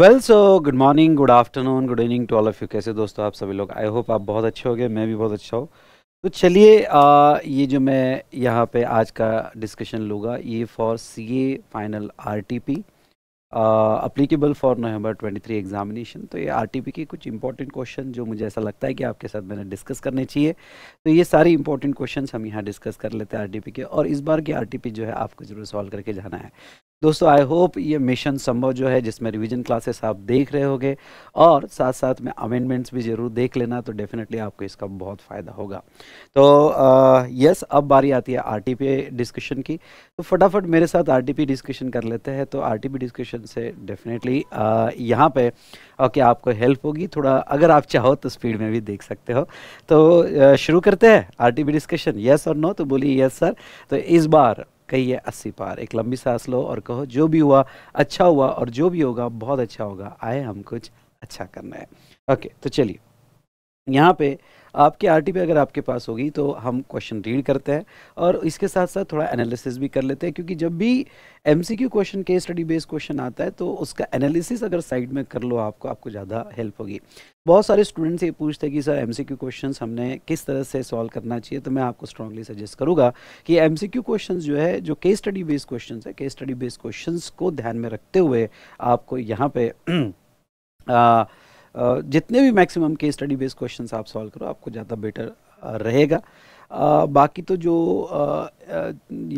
Well so good morning good afternoon good evening to all of you कैसे दोस्तों आप सभी लोग आई होप आप बहुत अच्छे गए मैं भी बहुत अच्छा हूँ तो चलिए ये जो मैं यहाँ पे आज का डिस्कशन लूँगा ये for C A final R T P applicable for November 23 examination तो ये आर टी पी के कुछ इंपॉर्टेंट क्वेश्चन जो मुझे ऐसा लगता है कि आपके साथ मैंने डिस्कस करने चाहिए तो ये सारे इंपॉर्टेंट क्वेश्चन हम यहाँ डिस्कस कर लेते हैं आर टी पी के और इस बार की आर टी पी जो है आपको ज़रूर सॉल्व करके जाना है दोस्तों आई होप ये मिशन संभव जो है जिसमें रिवीजन क्लासेस आप देख रहे होंगे और साथ साथ में अमेंडमेंट्स भी ज़रूर देख लेना तो डेफिनेटली आपको इसका बहुत फ़ायदा होगा तो यस अब बारी आती है आरटीपी डिस्कशन की तो फटाफट मेरे साथ आरटीपी डिस्कशन कर लेते हैं तो आरटीपी डिस्कशन से डेफिनेटली यहाँ पे ओके आपको हेल्प होगी थोड़ा अगर आप चाहो तो स्पीड में भी देख सकते हो तो शुरू करते हैं आर डिस्कशन यस और नो तो बोलिए यस सर तो इस बार कहिए अस्सी पार एक लंबी सांस लो और कहो जो भी हुआ अच्छा हुआ और जो भी होगा बहुत अच्छा होगा आए हम कुछ अच्छा करना है ओके तो चलिए यहाँ पे आपके आर पे अगर आपके पास होगी तो हम क्वेश्चन रीड करते हैं और इसके साथ साथ थोड़ा एनालिसिस भी कर लेते हैं क्योंकि जब भी M question case study based question आता है तो उसका एनालिसिस अगर साइड में कर लो आपको आपको ज़्यादा हेल्प होगी बहुत सारे स्टूडेंट्स ये पूछते हैं कि सर एम सी हमने किस तरह से सॉल्व करना चाहिए तो मैं आपको स्ट्रांगली सजेस्ट करूँगा कि एम सी जो है जो केस स्टडी बेस्ड क्वेश्चन है केस स्टडी बेस्ड क्वेश्चन को ध्यान में रखते हुए आपको यहाँ पे आ, जितने भी maximum case study based question आप सॉल्व करो आपको ज़्यादा बेटर रहेगा आ, बाकी तो जो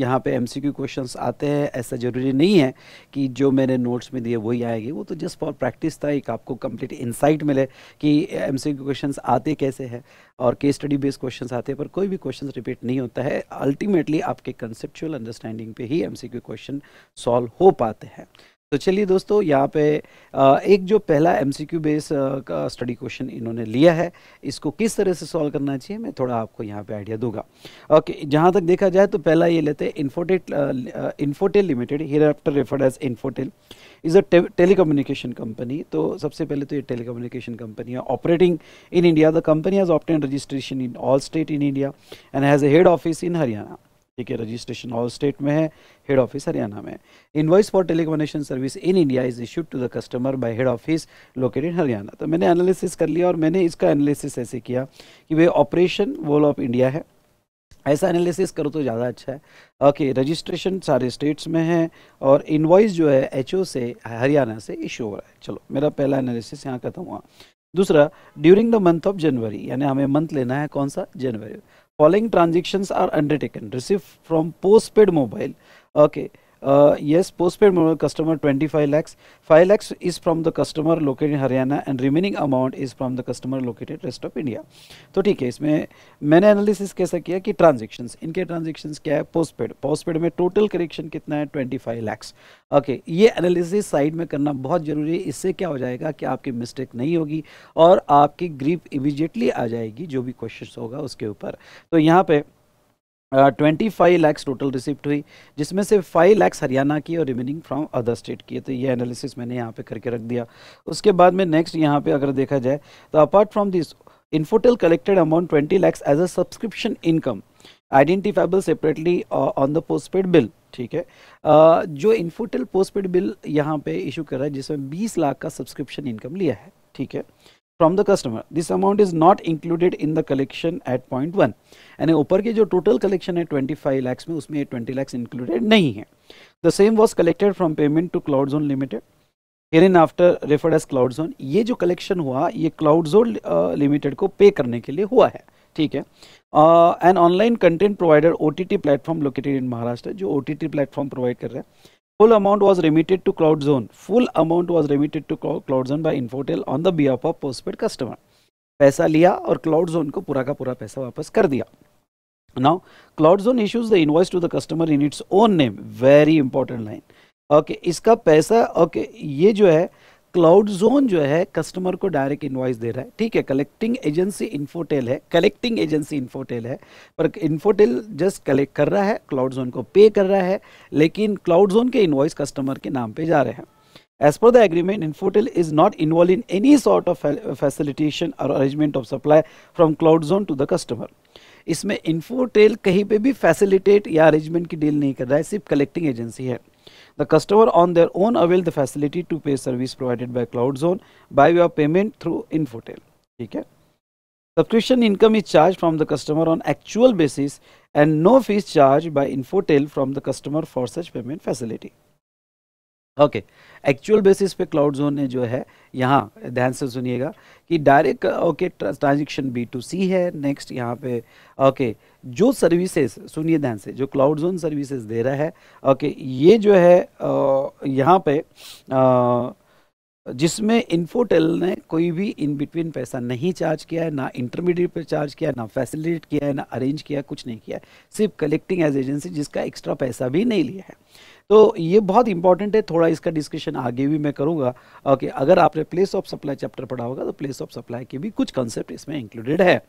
यहाँ पे एम सी क्यू क्वेश्चन आते हैं ऐसा ज़रूरी नहीं है कि जो मैंने नोट्स में दिए वही आएगी वो तो जस्ट फॉर प्रैक्टिस था एक आपको कंप्लीट इंसाइट मिले कि एम सी क्यू क्वेश्चन आते कैसे हैं और केस स्टडी बेस्ड क्वेश्चंस आते हैं पर कोई भी क्वेश्चन रिपीट नहीं होता है अल्टीमेटली आपके कंसेप्चुअल अंडरस्टैंडिंग पे ही M C Q question solve हो पाते हैं तो चलिए दोस्तों यहाँ पे एक जो पहला एम सी क्यू बेस का स्टडी क्वेश्चन इन्होंने लिया है इसको किस तरह से सॉल्व करना चाहिए मैं थोड़ा आपको यहाँ पे आइडिया दूंगा ओके जहाँ तक देखा जाए तो पहला ये लेते हैं Infotel Infotel limited here after referred as Infotel is a telecommunication company तो सबसे पहले तो ये टेली कम्युनिकेशन कंपनी है operating in India the company has obtain registration in all state in India and has a head office in Haryana ठीक है registration all state में है हेड ऑफिस हरियाणा में invoice for telecommunication service in India is issued to the customer by head office located Haryana तो मैंने analysis कर लिया और मैंने इसका एनालिसिस ऐसे किया कि वे ऑपरेशन वोल ऑफ इंडिया है ऐसा एनालिसिस करो तो ज़्यादा अच्छा है ओके okay, रजिस्ट्रेशन सारे स्टेट्स में है और इनवॉइस जो है एच से हरियाणा से इशू हो रहा है चलो मेरा पहला एनालिसिस यहाँ खत्म हुआ दूसरा during the month of January यानी हमें मंथ लेना है कौन सा जनवरी following transactions are undertaken receive from postpaid mobile okay Uh, yes, postpaid mobile customer 25 lakhs. 5 lakhs is from the customer located in Haryana and remaining amount is from the customer located rest of India. तो ठीक है इसमें मैंने analysis कैसा किया कि transactions इनके transactions क्या है पोस्टपेड पोस्टपेड में टोटल करेक्शन कितना है 25 लैक्स ओके ये एनालिसिस साइड में करना बहुत ज़रूरी है इससे क्या हो जाएगा कि आपकी मिस्टेक नहीं होगी और आपकी ग्रीप इमीजिएटली आ जाएगी जो भी क्वेश्चन होगा उसके ऊपर तो यहाँ पर twenty five lakhs total receipt हुई जिसमें से फाइव लैक्स हरियाणा की और रिमेनिंग फ्रॉम अदर स्टेट की है तो ये एनालिसिस मैंने यहाँ पे करके रख दिया उसके बाद में नेक्स्ट यहाँ पे अगर देखा जाए तो apart from this Infotel collected amount twenty lakhs as a subscription income identifiable separately on the post paid bill ठीक है uh, जो इन्फोटेल पोस्ट पेड बिल यहाँ पे इशू कर रहा है जिसमें बीस लाख का सब्सक्रिप्शन इनकम लिया है ठीक है from the customer this amount is not included in the collection at point 1 and upper ke jo total collection at 25 lakhs mein usme 20 lakhs included nahi hai the same was collected from payment to cloud zone limited herein after referred as cloud zone ye jo collection hua ye cloud zone uh, limited ko pay karne ke liye hua hai ठीक है an online content provider OTT platform located in Maharashtra जो OTT platform provide कर Full amount was remitted to cloud zone Full amount was remitted to cloud zone by Infotel on the behalf of postpaid customer. paisa liya aur cloud zone ko pura ka pura paisa wapas kar diya Now cloud zone issues the invoice to the customer in its own name. Very important line. okay, iska paisa okay, ye jo hai cloud zone जो है customer को direct invoice दे रहा है ठीक है collecting agency Infotel है collecting agency Infotel है पर इन्फोटेल जस्ट कलेक्ट कर रहा है क्लाउड जोन को पे कर रहा है लेकिन क्लाउड जोन के इन्वाइस कस्टमर के नाम पे जा रहे हैं as per the agreement Infotel is not involve in any sort of facilitation और arrangement of supply from cloud zone to the customer इसमें इन्फोटेल कहीं पे भी फैसिलिटेट या अरेंजमेंट की डील नहीं कर रहा है सिर्फ कलेक्टिंग एजेंसी है The customer on their own avail the facility to pay service provided by CloudZone by way of payment through Infotel. Okay, Subscription income is charged from the customer on actual basis and no fees charged by Infotel from the customer for such payment facility. Okay actual basis पे cloud zone ने जो है यहाँ ध्यान से सुनिएगा कि direct okay transaction B to C है नेक्स्ट यहाँ पे ओके okay, जो सर्विसेज सुनिए ध्यान से जो क्लाउड जोन सर्विसेज दे रहा है ओके okay, ये जो है यहाँ पे आ, जिसमें इन्फोटेल ने कोई भी इन बिटवीन पैसा नहीं चार्ज किया है ना इंटरमीडिएट पर चार्ज किया है ना फैसिलिटेट किया है ना अरेंज किया कुछ नहीं किया सिर्फ कलेक्टिंग एज एजेंसी जिसका एक्स्ट्रा पैसा भी नहीं लिया है तो ये बहुत इंपॉर्टेंट है थोड़ा इसका डिस्कशन आगे भी मैं करूँगा ओके अगर आपने प्लेस ऑफ सप्लाई चैप्टर पढ़ा होगा तो प्लेस ऑफ सप्लाई के भी कुछ कंसेप्ट इसमें इंक्लूडेड है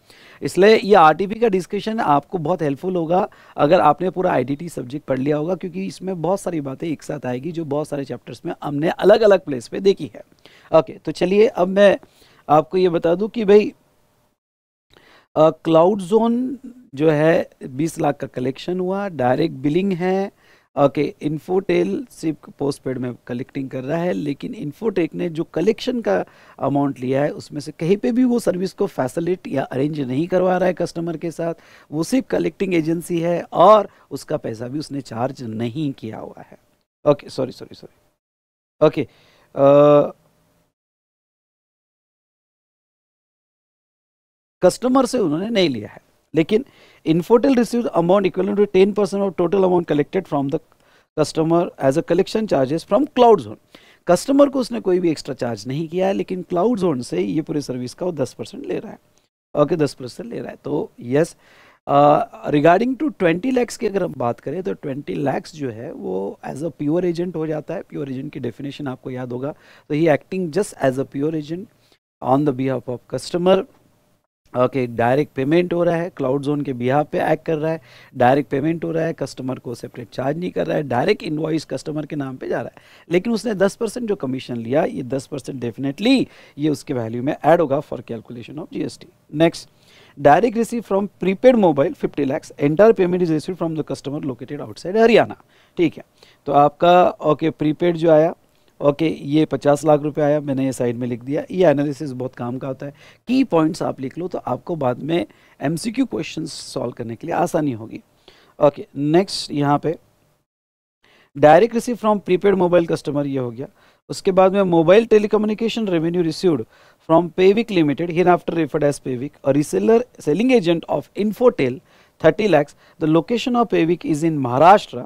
इसलिए ये आरटीपी का डिस्कशन आपको बहुत हेल्पफुल होगा अगर आपने पूरा आईडीटी सब्जेक्ट पढ़ लिया होगा क्योंकि इसमें बहुत सारी बातें एक साथ आएगी जो बहुत सारे चैप्टर्स में हमने अलग अलग प्लेस पर देखी है ओके तो चलिए अब मैं आपको ये बता दूँ कि भाई क्लाउड जोन जो है 20 लाख का कलेक्शन हुआ डायरेक्ट बिलिंग है ओके इन्फोटेल सिर्फ पोस्ट पेड में कलेक्टिंग कर रहा है लेकिन इन्फोटेक ने जो कलेक्शन का अमाउंट लिया है उसमें से कहीं पे भी वो सर्विस को फैसिलिट या अरेंज नहीं करवा रहा है कस्टमर के साथ वो सिर्फ कलेक्टिंग एजेंसी है और उसका पैसा भी उसने चार्ज नहीं किया हुआ है okay sorry sorry sorry okay customer से उन्होंने नहीं लिया है लेकिन receive amount equal to ten percent of total amount collected from the customer as a collection charges from cloud zone customer को उसने कोई भी एक्स्ट्रा चार्ज नहीं किया है लेकिन क्लाउड जोन से ये पूरी सर्विस का वो दस परसेंट ले रहा है ओके दस परसेंट ले रहा है तो yes regarding to twenty lakhs की अगर हम बात करें तो ट्वेंटी लैक्स जो है वो एज अ प्योर एजेंट हो जाता है प्योर एजेंट की डेफिनेशन आपको याद होगा तो ही acting just as a pure agent on the behalf of customer okay direct payment हो रहा है क्लाउड जोन के बिहा पे एक कर रहा है डायरेक्ट पेमेंट हो रहा है कस्टमर को सेपरेट चार्ज नहीं कर रहा है डायरेक्ट इन्वाइस कस्टमर के नाम पे जा रहा है लेकिन उसने 10 परसेंट जो कमीशन लिया ये 10 परसेंट डेफिनेटली ये उसके वैल्यू में ऐड होगा for calculation of GST next direct receive from prepaid mobile fifty lakhs entire payment is receive from the customer located outside Haryana ठीक है तो आपका ओके okay, प्रीपेड जो आया ओके ये पचास लाख रुपए आया मैंने ये साइड में लिख दिया ये एनालिसिस बहुत काम का होता है की पॉइंट्स आप लिख लो तो आपको बाद में एमसीक्यू क्वेश्चंस क्वेश्चन सॉल्व करने के लिए आसानी होगी ओके नेक्स्ट यहाँ पे direct receive from prepaid mobile customer ये हो गया उसके बाद में mobile telecommunication revenue received from Pevik limited here after referred as Pevik और reseller selling agent of Infotel thirty lakhs the location of Pevik is in Maharashtra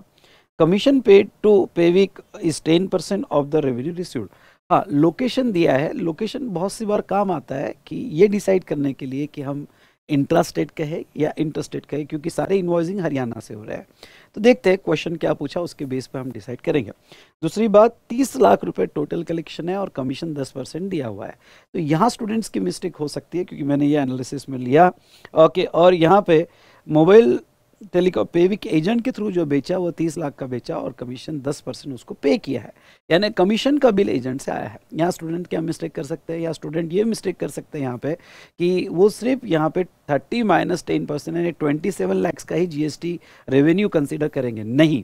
commission paid to Pevik is ten percent of the revenue received हाँ location दिया है location बहुत सी बार काम आता है कि ये डिसाइड करने के लिए कि हम इंट्रा स्टेट कहे या इंटर स्टेट कहे क्योंकि सारे इन्वॉइसिंग हरियाणा से हो रहा है तो देखते हैं क्वेश्चन क्या पूछा उसके बेस पर हम डिसाइड करेंगे दूसरी बात तीस लाख रुपए टोटल कलेक्शन है और कमीशन दस परसेंट दिया हुआ है तो यहाँ स्टूडेंट्स की मिस्टेक हो सकती है क्योंकि मैंने ये एनालिसिस में लिया ओके और यहाँ पे मोबाइल टेलीकॉम पेविक एजेंट के थ्रू जो बेचा वो तीस लाख का बेचा और कमीशन दस परसेंट उसको पे किया है यानी कमीशन का बिल एजेंट से आया है यहाँ स्टूडेंट क्या मिस्टेक कर सकते हैं या स्टूडेंट ये मिस्टेक कर सकते हैं यहाँ पे कि वो सिर्फ यहाँ पे थर्टी माइनस टेन परसेंट यानी ट्वेंटी सेवन लैक्स का ही जीएसटी रेवेन्यू कंसिडर करेंगे नहीं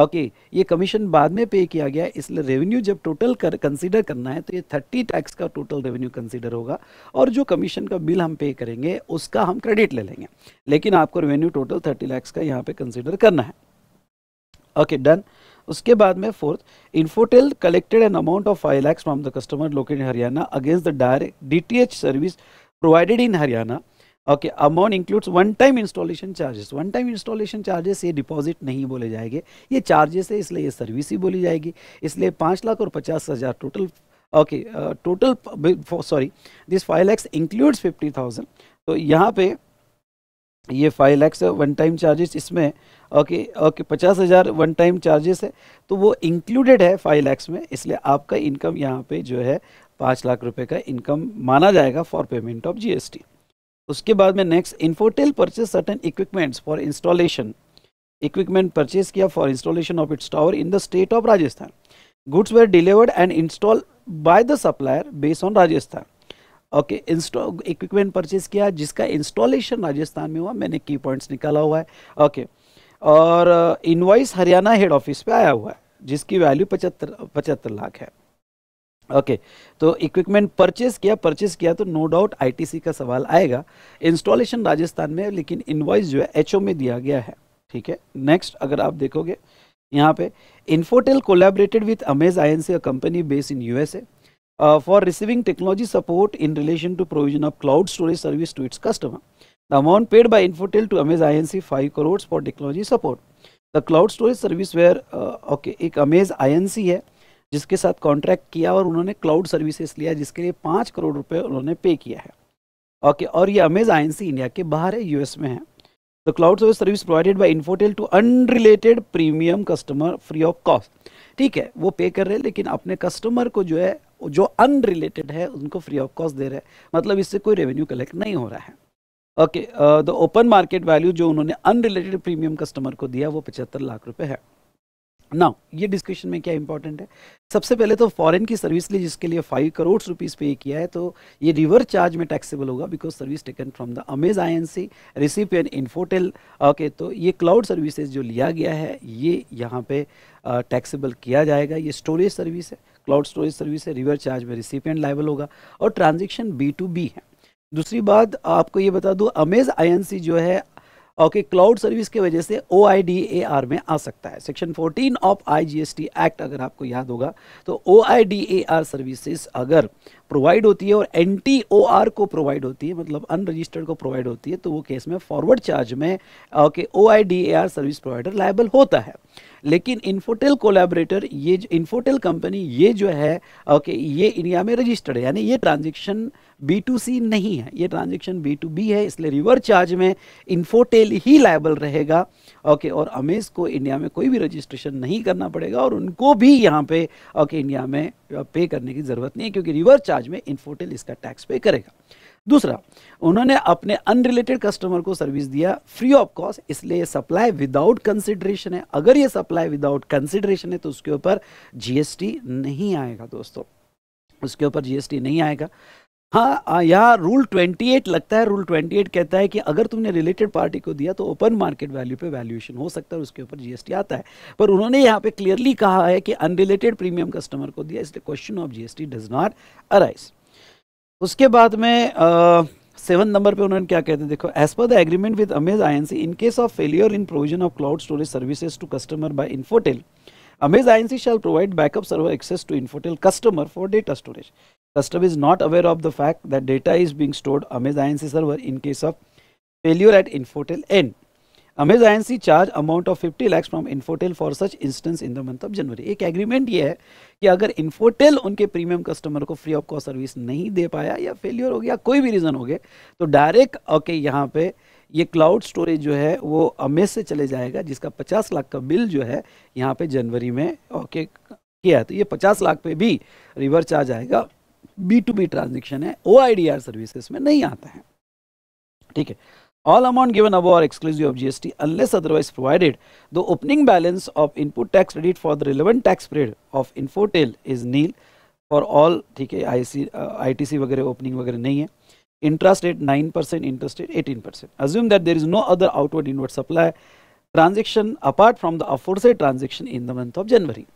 ओके ये कमीशन बाद में पे किया गया इसलिए रेवेन्यू जब टोटल कर कंसीडर करना है तो ये थर्टी टैक्स का टोटल रेवेन्यू कंसिडर होगा और जो कमीशन का बिल हम पे करेंगे उसका हम क्रेडिट ले लेंगे लेकिन आपको रेवेन्यू टोटल थर्टी लैक्स का यहाँ पे कंसीडर करना है ओके डन उसके बाद में fourth Infotel collected an amount of five lakhs from the customer locate Haryana against the direct D service provided in Haryana okay amount includes one time installation charges one time installation charges ये deposit नहीं बोले जाएंगे ये charges है इसलिए ये service ही बोली जाएगी इसलिए पाँच लाख और पचास हज़ार total okay total sorry this five lakhs includes fifty thousand तो यहाँ पे ये five lakhs one time charges इसमें ओके ओके पचास हज़ार वन टाइम चार्जेस है तो वो इंक्लूडेड है फाइव लैक्स में इसलिए आपका इनकम यहाँ पे जो है पाँच लाख रुपए का इनकम माना जाएगा फॉर पेमेंट ऑफ जीएसटी उसके बाद में next Infotel purchase certain equipments for installation equipment purchase किया for installation of its tower in the state of Rajasthan goods were delivered and install by the supplier based on Rajasthan okay install equipment purchase किया जिसका installation Rajasthan में हुआ मैंने की points निकाला हुआ है ओके okay. और इन्वाइस हरियाणा हेड ऑफिस पे आया हुआ है जिसकी वैल्यू पचहत्तर पचहत्तर लाख है ओके okay, तो इक्विपमेंट परचेस किया परचेस किया तो नो डाउट आईटीसी का सवाल आएगा इंस्टॉलेशन राजस्थान में लेकिन इन्वाइस जो है एचओ में दिया गया है ठीक है नेक्स्ट अगर आप देखोगे यहाँ पे Infotel collaborated with Amaze I N company base in USA for receiving technology support in relation to provision of cloud storage service to its customer the amount paid by Infotel to Amaze I N C five crore for technology support the cloud storage service were okay एक Amaze I N C है जिसके साथ contract किया और उन्होंने cloud services लिया जिसके लिए पाँच करोड़ रुपये उन्होंने पे किया है ओके और ये अमेज आई इंडिया के बाहर है यूएस में है the cloud service provided by Infotel to unrelated premium customer free of cost ठीक है वो पे कर रहे हैं लेकिन अपने कस्टमर को जो है जो अनरिलेटेड है उनको फ्री ऑफ कॉस्ट दे रहे हैं मतलब इससे कोई रेवेन्यू कलेक्ट नहीं हो रहा है okay the open market value जो उन्होंने अनरिलेटेड प्रीमियम कस्टमर को दिया वो पचहत्तर लाख रुपए है ना ये डिस्कशन में क्या इंपॉर्टेंट है सबसे पहले तो फॉरेन की सर्विस लिए जिसके लिए फाइव करोड़ रुपीज़ पे किया है तो ये रिवर चार्ज में टैक्सेबल होगा because service taken from the Amaze I N C recipient Infotel okay तो ये क्लाउड सर्विसेज जो लिया गया है ये यहाँ पे टैक्सेबल किया जाएगा ये स्टोरेज सर्विस है क्लाउड स्टोरेज सर्विस है रिवर चार्ज में एंड लाइबल होगा और ट्रांजेक्शन बी टू बी है दूसरी बात आपको ये बता दूँ अमेज आई जो है ओके क्लाउड सर्विस के वजह से ओ में आ सकता है सेक्शन 14 ऑफ आई एक्ट अगर आपको याद होगा तो ओ सर्विसेज अगर प्रोवाइड होती है और एन को प्रोवाइड होती है मतलब अनरजिस्टर्ड को प्रोवाइड होती है तो वो केस में फॉरवर्ड चार्ज में ओके ओ सर्विस प्रोवाइडर लाइबल होता है लेकिन इन्फोटेल कोलैबोरेटर ये इन्फोटेल कंपनी ये जो है ओके ये इंडिया में रजिस्टर्ड है यानी ये ट्रांजेक्शन बी टू सी नहीं है ये ट्रांजेक्शन बी टू बी है इसलिए रिवर चार्ज में इन्फोटेल ही लाइबल रहेगा ओके और अमेज को इंडिया में कोई भी रजिस्ट्रेशन नहीं करना पड़ेगा और उनको भी यहाँ पे ओके इंडिया में पे करने की ज़रूरत नहीं है क्योंकि रिवर्स चार्ज समाज में इन्फोटेल इसका टैक्स पे करेगा दूसरा उन्होंने अपने अनरिलेटेड कस्टमर को सर्विस दिया फ्री ऑफ कॉस्ट इसलिए ये सप्लाई विदाउट कंसिडरेशन है अगर ये सप्लाई विदाउट कंसिडरेशन है तो उसके ऊपर जीएसटी नहीं आएगा दोस्तों उसके ऊपर जीएसटी नहीं आएगा हाँ यहाँ रूल 28 लगता है रूल 28 कहता है कि अगर तुमने रिलेटेड पार्टी को दिया तो ओपन मार्केट वैल्यू पे वैल्यूएशन हो सकता है उसके ऊपर जीएसटी आता है पर उन्होंने यहाँ पे क्लियरली कहा है कि अनरिलेटेड प्रीमियम कस्टमर को दिया इसलिए question of GST does not arise उसके बाद में सेवन नंबर पर उन्होंने क्या कहते हैं देखो as per the agreement with Amaze I in case of failure in provision of cloud storage services to customer by Infotel Amaze INC shall provide backup server access to Infotel customer for data storage. Customer is not aware of the fact that data is being stored Amaze INC server in case of failure at Infotel end. Amaze INC charge amount of 50 lakhs from Infotel for such instance in the month of January. एक agreement ये है कि अगर Infotel उनके premium customer को free of cost service नहीं दे पाया या failure हो गया कोई भी reason हो गया तो direct okay, यहाँ पे ये क्लाउड स्टोरेज जो है वो अमेज से चले जाएगा जिसका पचास लाख का बिल जो है यहाँ पे जनवरी में ओके किया है तो ये पचास लाख पे भी रिवर्स चार्ज आएगा बी टू बी ट्रांजेक्शन है O I D R services में नहीं आता है ठीक है all amount given above are exclusive of G S T unless otherwise provided the opening balance of input tax credit for the relevant tax period of Infotel is nil for all ठीक है आई सी आई T सी वगैरह opening वगैरह नहीं है interest rate 9%, interest rate 18%. Assume that there is no other outward inward supply transaction apart from the aforesaid transaction in the month of January.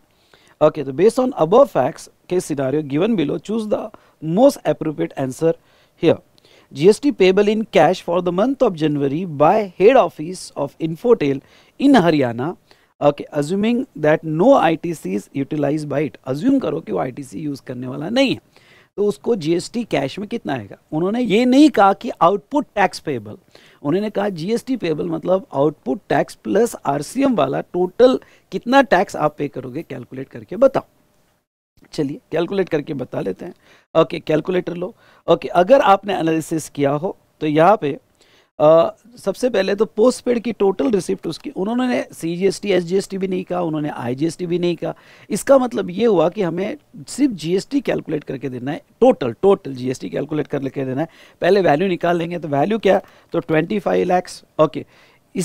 Okay, so based on above facts case scenario given below, choose the most appropriate answer here. GST payable in cash for the month of January by head office of infotel in Haryana. Okay, assuming that no ITC is utilized by it. Assume करो कि वो ITC use करने वाला नहीं है. तो उसको GST cash में कितना आएगा उन्होंने ये नहीं कहा कि आउटपुट टैक्स पेबल उन्होंने कहा जीएसटी पेबल मतलब आउटपुट टैक्स प्लस आरसीएम वाला टोटल कितना टैक्स आप पे करोगे कैलकुलेट करके बताओ चलिए कैलकुलेट करके बता लेते हैं ओके कैलकुलेटर लो ओके अगर आपने एनालिसिस किया हो तो यहाँ पे आ, सबसे पहले तो पोस्ट पेड की टोटल रिसिप्ट उसकी उन्होंने C G S T S G S T भी नहीं कहा उन्होंने आई जी एस टी भी नहीं कहा इसका मतलब ये हुआ कि हमें सिर्फ जी एस टी कैलकुलेट करके देना है total total G S T calculate करके देना है पहले वैल्यू निकाल लेंगे तो वैल्यू क्या तो ट्वेंटी फाइव लैक्स ओके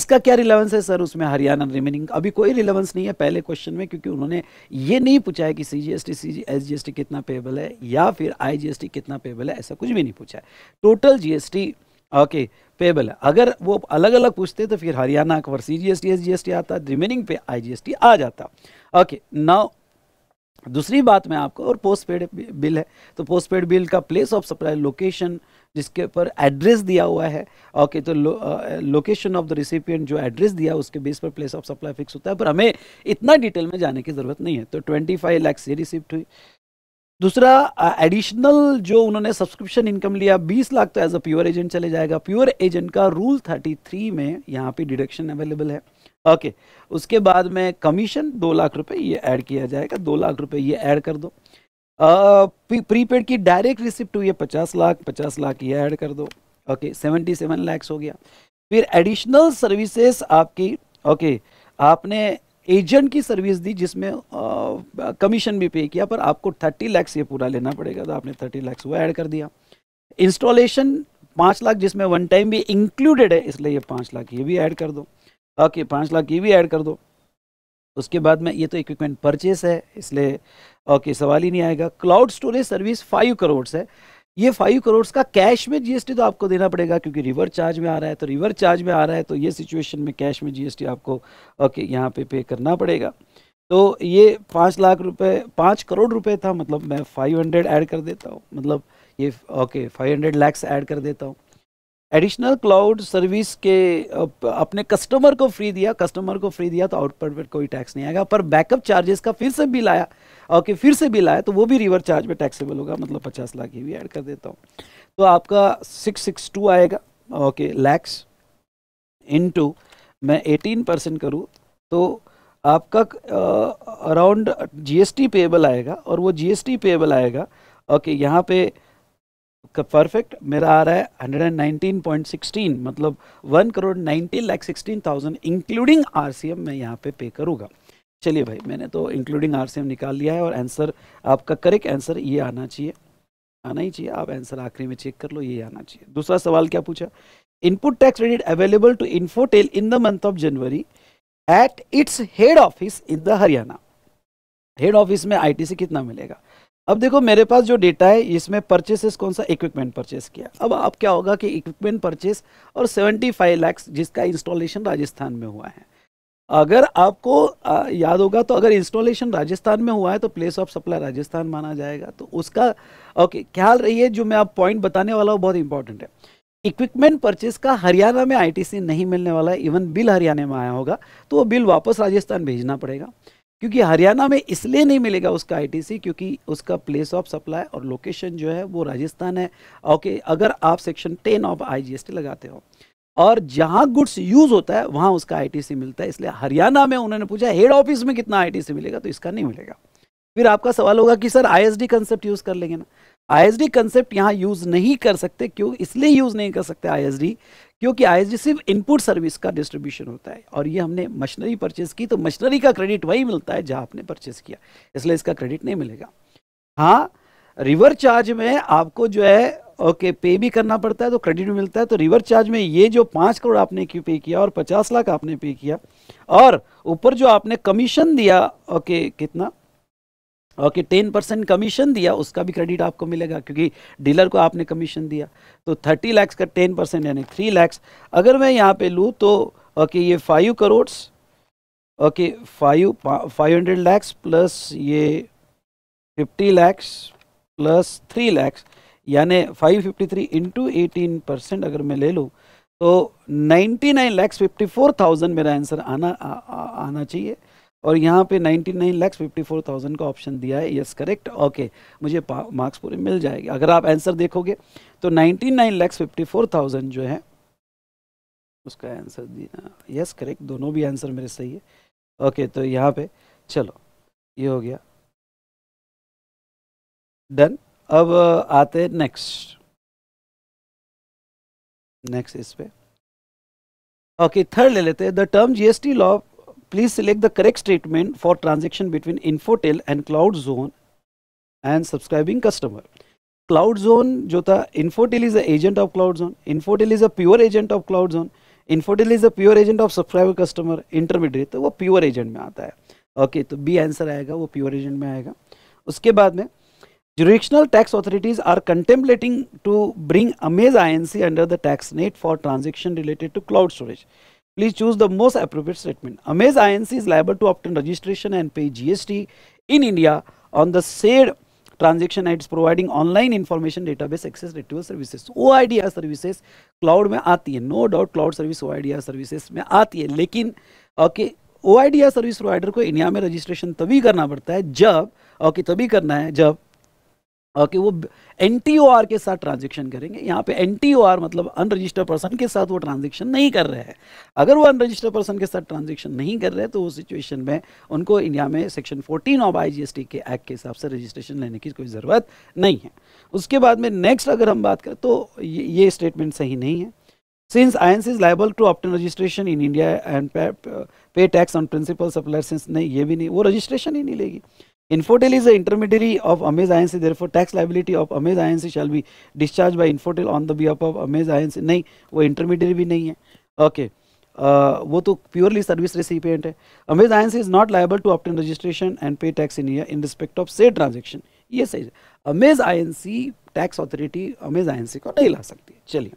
इसका क्या रिलेवेंस है सर उसमें हरियाणा रिमेनिंग अभी कोई रिलेवेंस नहीं है पहले क्वेश्चन में क्योंकि उन्होंने ये नहीं पूछा है कि C G S T C S G S T कितना पेबल है या फिर आई जी एस टी कितना पेबल है ऐसा कुछ भी नहीं पूछा है total G S T okay payable है अगर वो अलग अलग पूछते तो फिर हरियाणा का C G S T S G S T आता रिमेनिंग पे आई जी एस टी आ जाता ओके नाउ दूसरी बात मैं आपको और पोस्ट पेड बिल है तो पोस्ट पेड बिल का प्लेस ऑफ सप्लाई लोकेशन जिसके ऊपर एड्रेस दिया हुआ है ओके okay, तो लोकेशन ऑफ द रिसिपियंट जो एड्रेस दिया उसके बेस पर प्लेस ऑफ सप्लाई फिक्स होता है पर हमें इतना डिटेल में जाने की ज़रूरत नहीं है तो 25 फाइव लैक्स ये रिसिप्ट हुई दूसरा एडिशनल जो उन्होंने सब्सक्रिप्शन इनकम लिया 20 लाख तो एज अ प्योर एजेंट चले जाएगा प्योर एजेंट का रूल 33 में यहाँ पे deduction available okay okay okay. उसके बाद में कमीशन दो लाख रुपए ये ऐड किया जाएगा दो लाख रुपए ये ऐड कर दो प्रीपेड की डायरेक्ट रिसिप्ट हुई है पचास लाख पचास लाख ये ऐड कर दो ओके सेवेंटी सेवन लैक्स हो गया फिर एडिशनल सर्विसेस आपकी ओके okay, आपने एजेंट की सर्विस दी जिसमें कमीशन भी पे किया पर आपको थर्टी लैक्स ये पूरा लेना पड़ेगा तो आपने थर्टी लैक्स वो ऐड कर दिया इंस्टॉलेशन पाँच लाख जिसमें वन टाइम भी इंक्लूडेड है इसलिए ये पाँच लाख ये भी ऐड कर दो ओके पाँच लाख ये भी ऐड कर दो उसके बाद में ये तो इक्विपमेंट परचेस है इसलिए ओके सवाल ही नहीं आएगा cloud storage service five crore है ये फाइव करोड़ का कैश में जीएसटी तो आपको देना पड़ेगा क्योंकि रिवर चार्ज में आ रहा है तो रिवर चार्ज में आ रहा है तो ये सिचुएशन में कैश में जीएसटी आपको ओके यहाँ पे पे करना पड़ेगा तो ये पाँच लाख रुपए पाँच करोड़ रुपए था मतलब मैं फाइव हंड्रेड ऐड कर देता हूँ मतलब ये okay five hundred lakhs add कर देता हूँ एडिशनल क्लाउड सर्विस के अपने कस्टमर को फ्री दिया कस्टमर को फ्री दिया तो आउटपुट पर कोई टैक्स नहीं आएगा पर बैकअप चार्जेस का फिर से बिल आया और कि फिर से बिल आया तो वो भी रिवर चार्ज में टैक्सेबल होगा मतलब पचास लाख ही भी ऐड कर देता हूँ तो आपका सिक्स सिक्स टू आएगा ओके लैक्स इन मैं एटीन परसेंट करूँ तो आपका अराउंड जी टी पेबल आएगा और वो जी टी पेबल आएगा ओके यहाँ पर परफेक्ट मेरा आ रहा है 119.16 मतलब one crore nineteen lakhs sixteen thousand including R C M मैं यहाँ पे पे करूँगा चलिए भाई मैंने तो इंक्लूडिंग आर सी एम निकाल लिया है और आंसर आपका करेक्ट आंसर ये आना चाहिए आना ही चाहिए आप आंसर आखिरी में चेक कर लो ये आना चाहिए दूसरा सवाल क्या पूछा input tax credit available to Infotel in the month of January at its head office in the Haryana head office में सी कितना मिलेगा अब देखो मेरे पास जो डेटा है इसमें परचेसेस कौन सा इक्विपमेंट परचेस किया अब आप क्या होगा कि इक्विपमेंट परचेस और 75 लैक्स जिसका इंस्टॉलेशन राजस्थान में हुआ है अगर आपको याद होगा तो अगर इंस्टॉलेशन राजस्थान में हुआ है तो प्लेस ऑफ सप्लाई राजस्थान माना जाएगा तो उसका ओके ख्याल रहिए जो मैं आप पॉइंट बताने वाला हूँ बहुत इंपॉर्टेंट है इक्विपमेंट परचेस का हरियाणा में आईटीसी नहीं मिलने वाला है इवन बिल हरियाणा में आया होगा तो वो बिल वापस राजस्थान भेजना पड़ेगा क्योंकि हरियाणा में इसलिए नहीं मिलेगा उसका आईटीसी क्योंकि उसका प्लेस ऑफ सप्लाई और लोकेशन जो है वो राजस्थान है ओके अगर आप सेक्शन टेन ऑफ आईजीएसटी लगाते हो और जहां गुड्स यूज होता है वहां उसका आईटीसी मिलता है इसलिए हरियाणा में उन्होंने पूछा हेड ऑफिस में कितना आईटीसी मिलेगा तो इसका नहीं मिलेगा फिर आपका सवाल होगा कि सर आईएसडी कंसेप्ट यूज कर लेंगे ना आईएसडी कंसेप्ट यहाँ यूज नहीं कर सकते क्यों इसलिए यूज नहीं कर सकते आईएसडी क्योंकि आई सिर्फ इनपुट सर्विस का डिस्ट्रीब्यूशन होता है और ये हमने मशीनरी परचेज की तो मशीनरी का क्रेडिट वही मिलता है जहाँ आपने परचेज किया इसलिए इसका क्रेडिट नहीं मिलेगा हाँ रिवर चार्ज में आपको जो है ओके okay, पे भी करना पड़ता है तो क्रेडिट भी मिलता है तो रिवर चार्ज में ये जो पाँच करोड़ आपने क्यों पे किया और पचास लाख आपने पे किया और ऊपर जो आपने कमीशन दिया ओके okay, कितना ओके टेन परसेंट कमीशन दिया उसका भी क्रेडिट आपको मिलेगा क्योंकि डीलर को आपने कमीशन दिया तो थर्टी लैक्स का टेन परसेंट यानी थ्री लैक्स अगर मैं यहाँ पे लूँ तो ओके ये five crores okay five five hundred lakhs plus ये fifty lakhs plus three lakhs यानी five fifty three into eighteen percent अगर मैं ले लूँ तो ninety nine lakhs fifty four thousand मेरा आंसर आना आ, आ, आना चाहिए और यहाँ पे 99 लैक्स थाउजेंड का ऑप्शन दिया है यस करेक्ट ओके मुझे मार्क्स पूरे मिल जाएंगे अगर आप आंसर देखोगे तो 99 लैक्स थाउजेंड जो है उसका आंसर दिया यस करेक्ट दोनों भी आंसर मेरे सही है ओके तो यहाँ पे चलो ये हो गया डन अब आते हैं नेक्स्ट नेक्स्ट इस पे ओके okay, थर्ड ले लेते हैं the term GST law Please select the correct statement for transaction between Infotel and cloud zone and subscribing customer. cloud zone jo tha Infotel is a agent of cloud zone Infotel is a pure agent of cloud zone Infotel is a pure agent of subscriber customer intermediary to wo pure agent mein aata hai okay, to b answer aayega wo pure agent mein aayega uske baad mein jurisdictional tax authorities are contemplating to bring amaze inc under the tax net for transaction related to cloud storage Please choose the most appropriate statement. Amaze Inc. is liable to obtain registration and pay GST in India on the said transaction it's providing online information database access retrieval services. OIDR services cloud mein aati hai no doubt cloud service OIDR services mein aati hai lekin okay, OIDR service provider ko india mein registration tabhi karna padta hai jab okay, tabhi karna hai jab कि वो N के साथ transaction करेंगे यहाँ पे N मतलब unregistered person के साथ वो ट्रांजेक्शन नहीं कर रहे हैं अगर वो अनरजिस्टर्ड पर्सन के साथ ट्रांजेक्शन नहीं कर रहे हैं तो वो सिचुएशन में उनको इंडिया में सेक्शन 14 ऑफ आईजीएसटी के एक्ट के हिसाब से रजिस्ट्रेशन लेने की कोई ज़रूरत नहीं है उसके बाद में नेक्स्ट अगर हम बात करें तो ये स्टेटमेंट सही नहीं है I N C is liable to obtain registration in India and pay tax on principal supplier since नहीं ये भी नहीं वो रजिस्ट्रेशन ही नहीं लेगी Infotel is an intermediary of Amaz INC. Therefore, tax liability of Amaz INC shall be discharged by Infotel on the behalf of Amaz INC. नहीं वो intermediary भी नहीं है okay. Uh, वो तो प्योरली सर्विस रेसिपियंट है Amaze Inc is not liable to obtain registration and pay tax in in respect of से transaction ये सही है Amaze Inc tax authority Amaze Inc को नहीं ला सकती है चलिए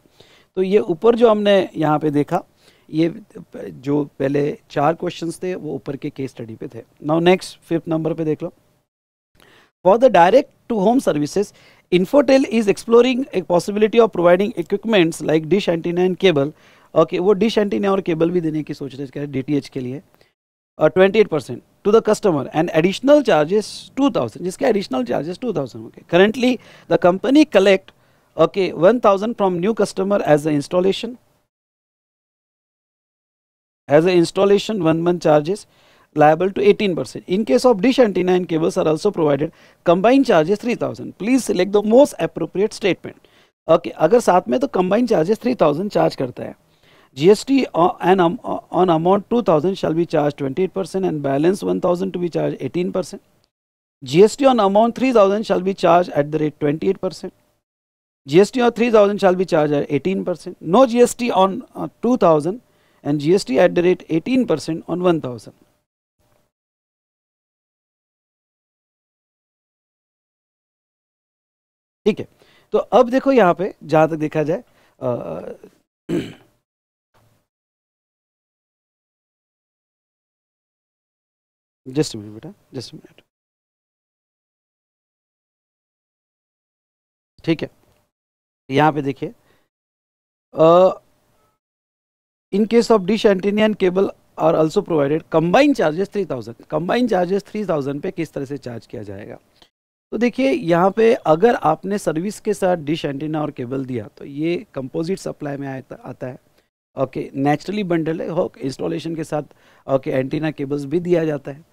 तो ये ऊपर जो हमने यहाँ पे देखा ये जो पहले चार क्वेश्चंस थे वो ऊपर के केस स्टडी पे थे नाउ नेक्स्ट फिफ्थ नंबर पे देख लो For the direct to home services, Infotel is exploring a possibility of providing equipments like dish antenna and cable. Okay, वो dish antenna और cable भी देने की सोच रहे हैं DTH के लिए. Uh, 28% to the customer and additional charges 2000 जिसके additional charges 2000 okay currently the company collect okay 1000 from new customer as the installation as the installation one month charges liable to 18%. In case of dish antenna and cables are also provided, combined charges 3000. Please select the most appropriate statement. Okay, agar saath mein to combined charges 3000 charge karta hai. GST on, um, on amount 2000 shall be charged 28% and balance 1000 to be charged 18%. GST on amount 3000 shall be charged at the rate 28%. GST on 3000 shall be charged at 18%. No GST on uh, 2000 and GST at the rate 18% on 1000. ठीक है तो अब देखो यहाँ पे जहाँ तक देखा जाए जस्ट मिनट बेटा जस्ट मिनट ठीक है यहाँ पे देखिए in case of dish antenna and cable are also provided combine charges three thousand combine charges three thousand पे किस तरह से चार्ज किया जाएगा तो देखिए यहाँ पे अगर आपने सर्विस के साथ डिश एंटीना और केबल दिया तो ये कंपोजिट सप्लाई में आता आता है ओके नेचुरली बंडल है इंस्टॉलेशन के साथ ओके एंटीना केबल्स भी दिया जाता है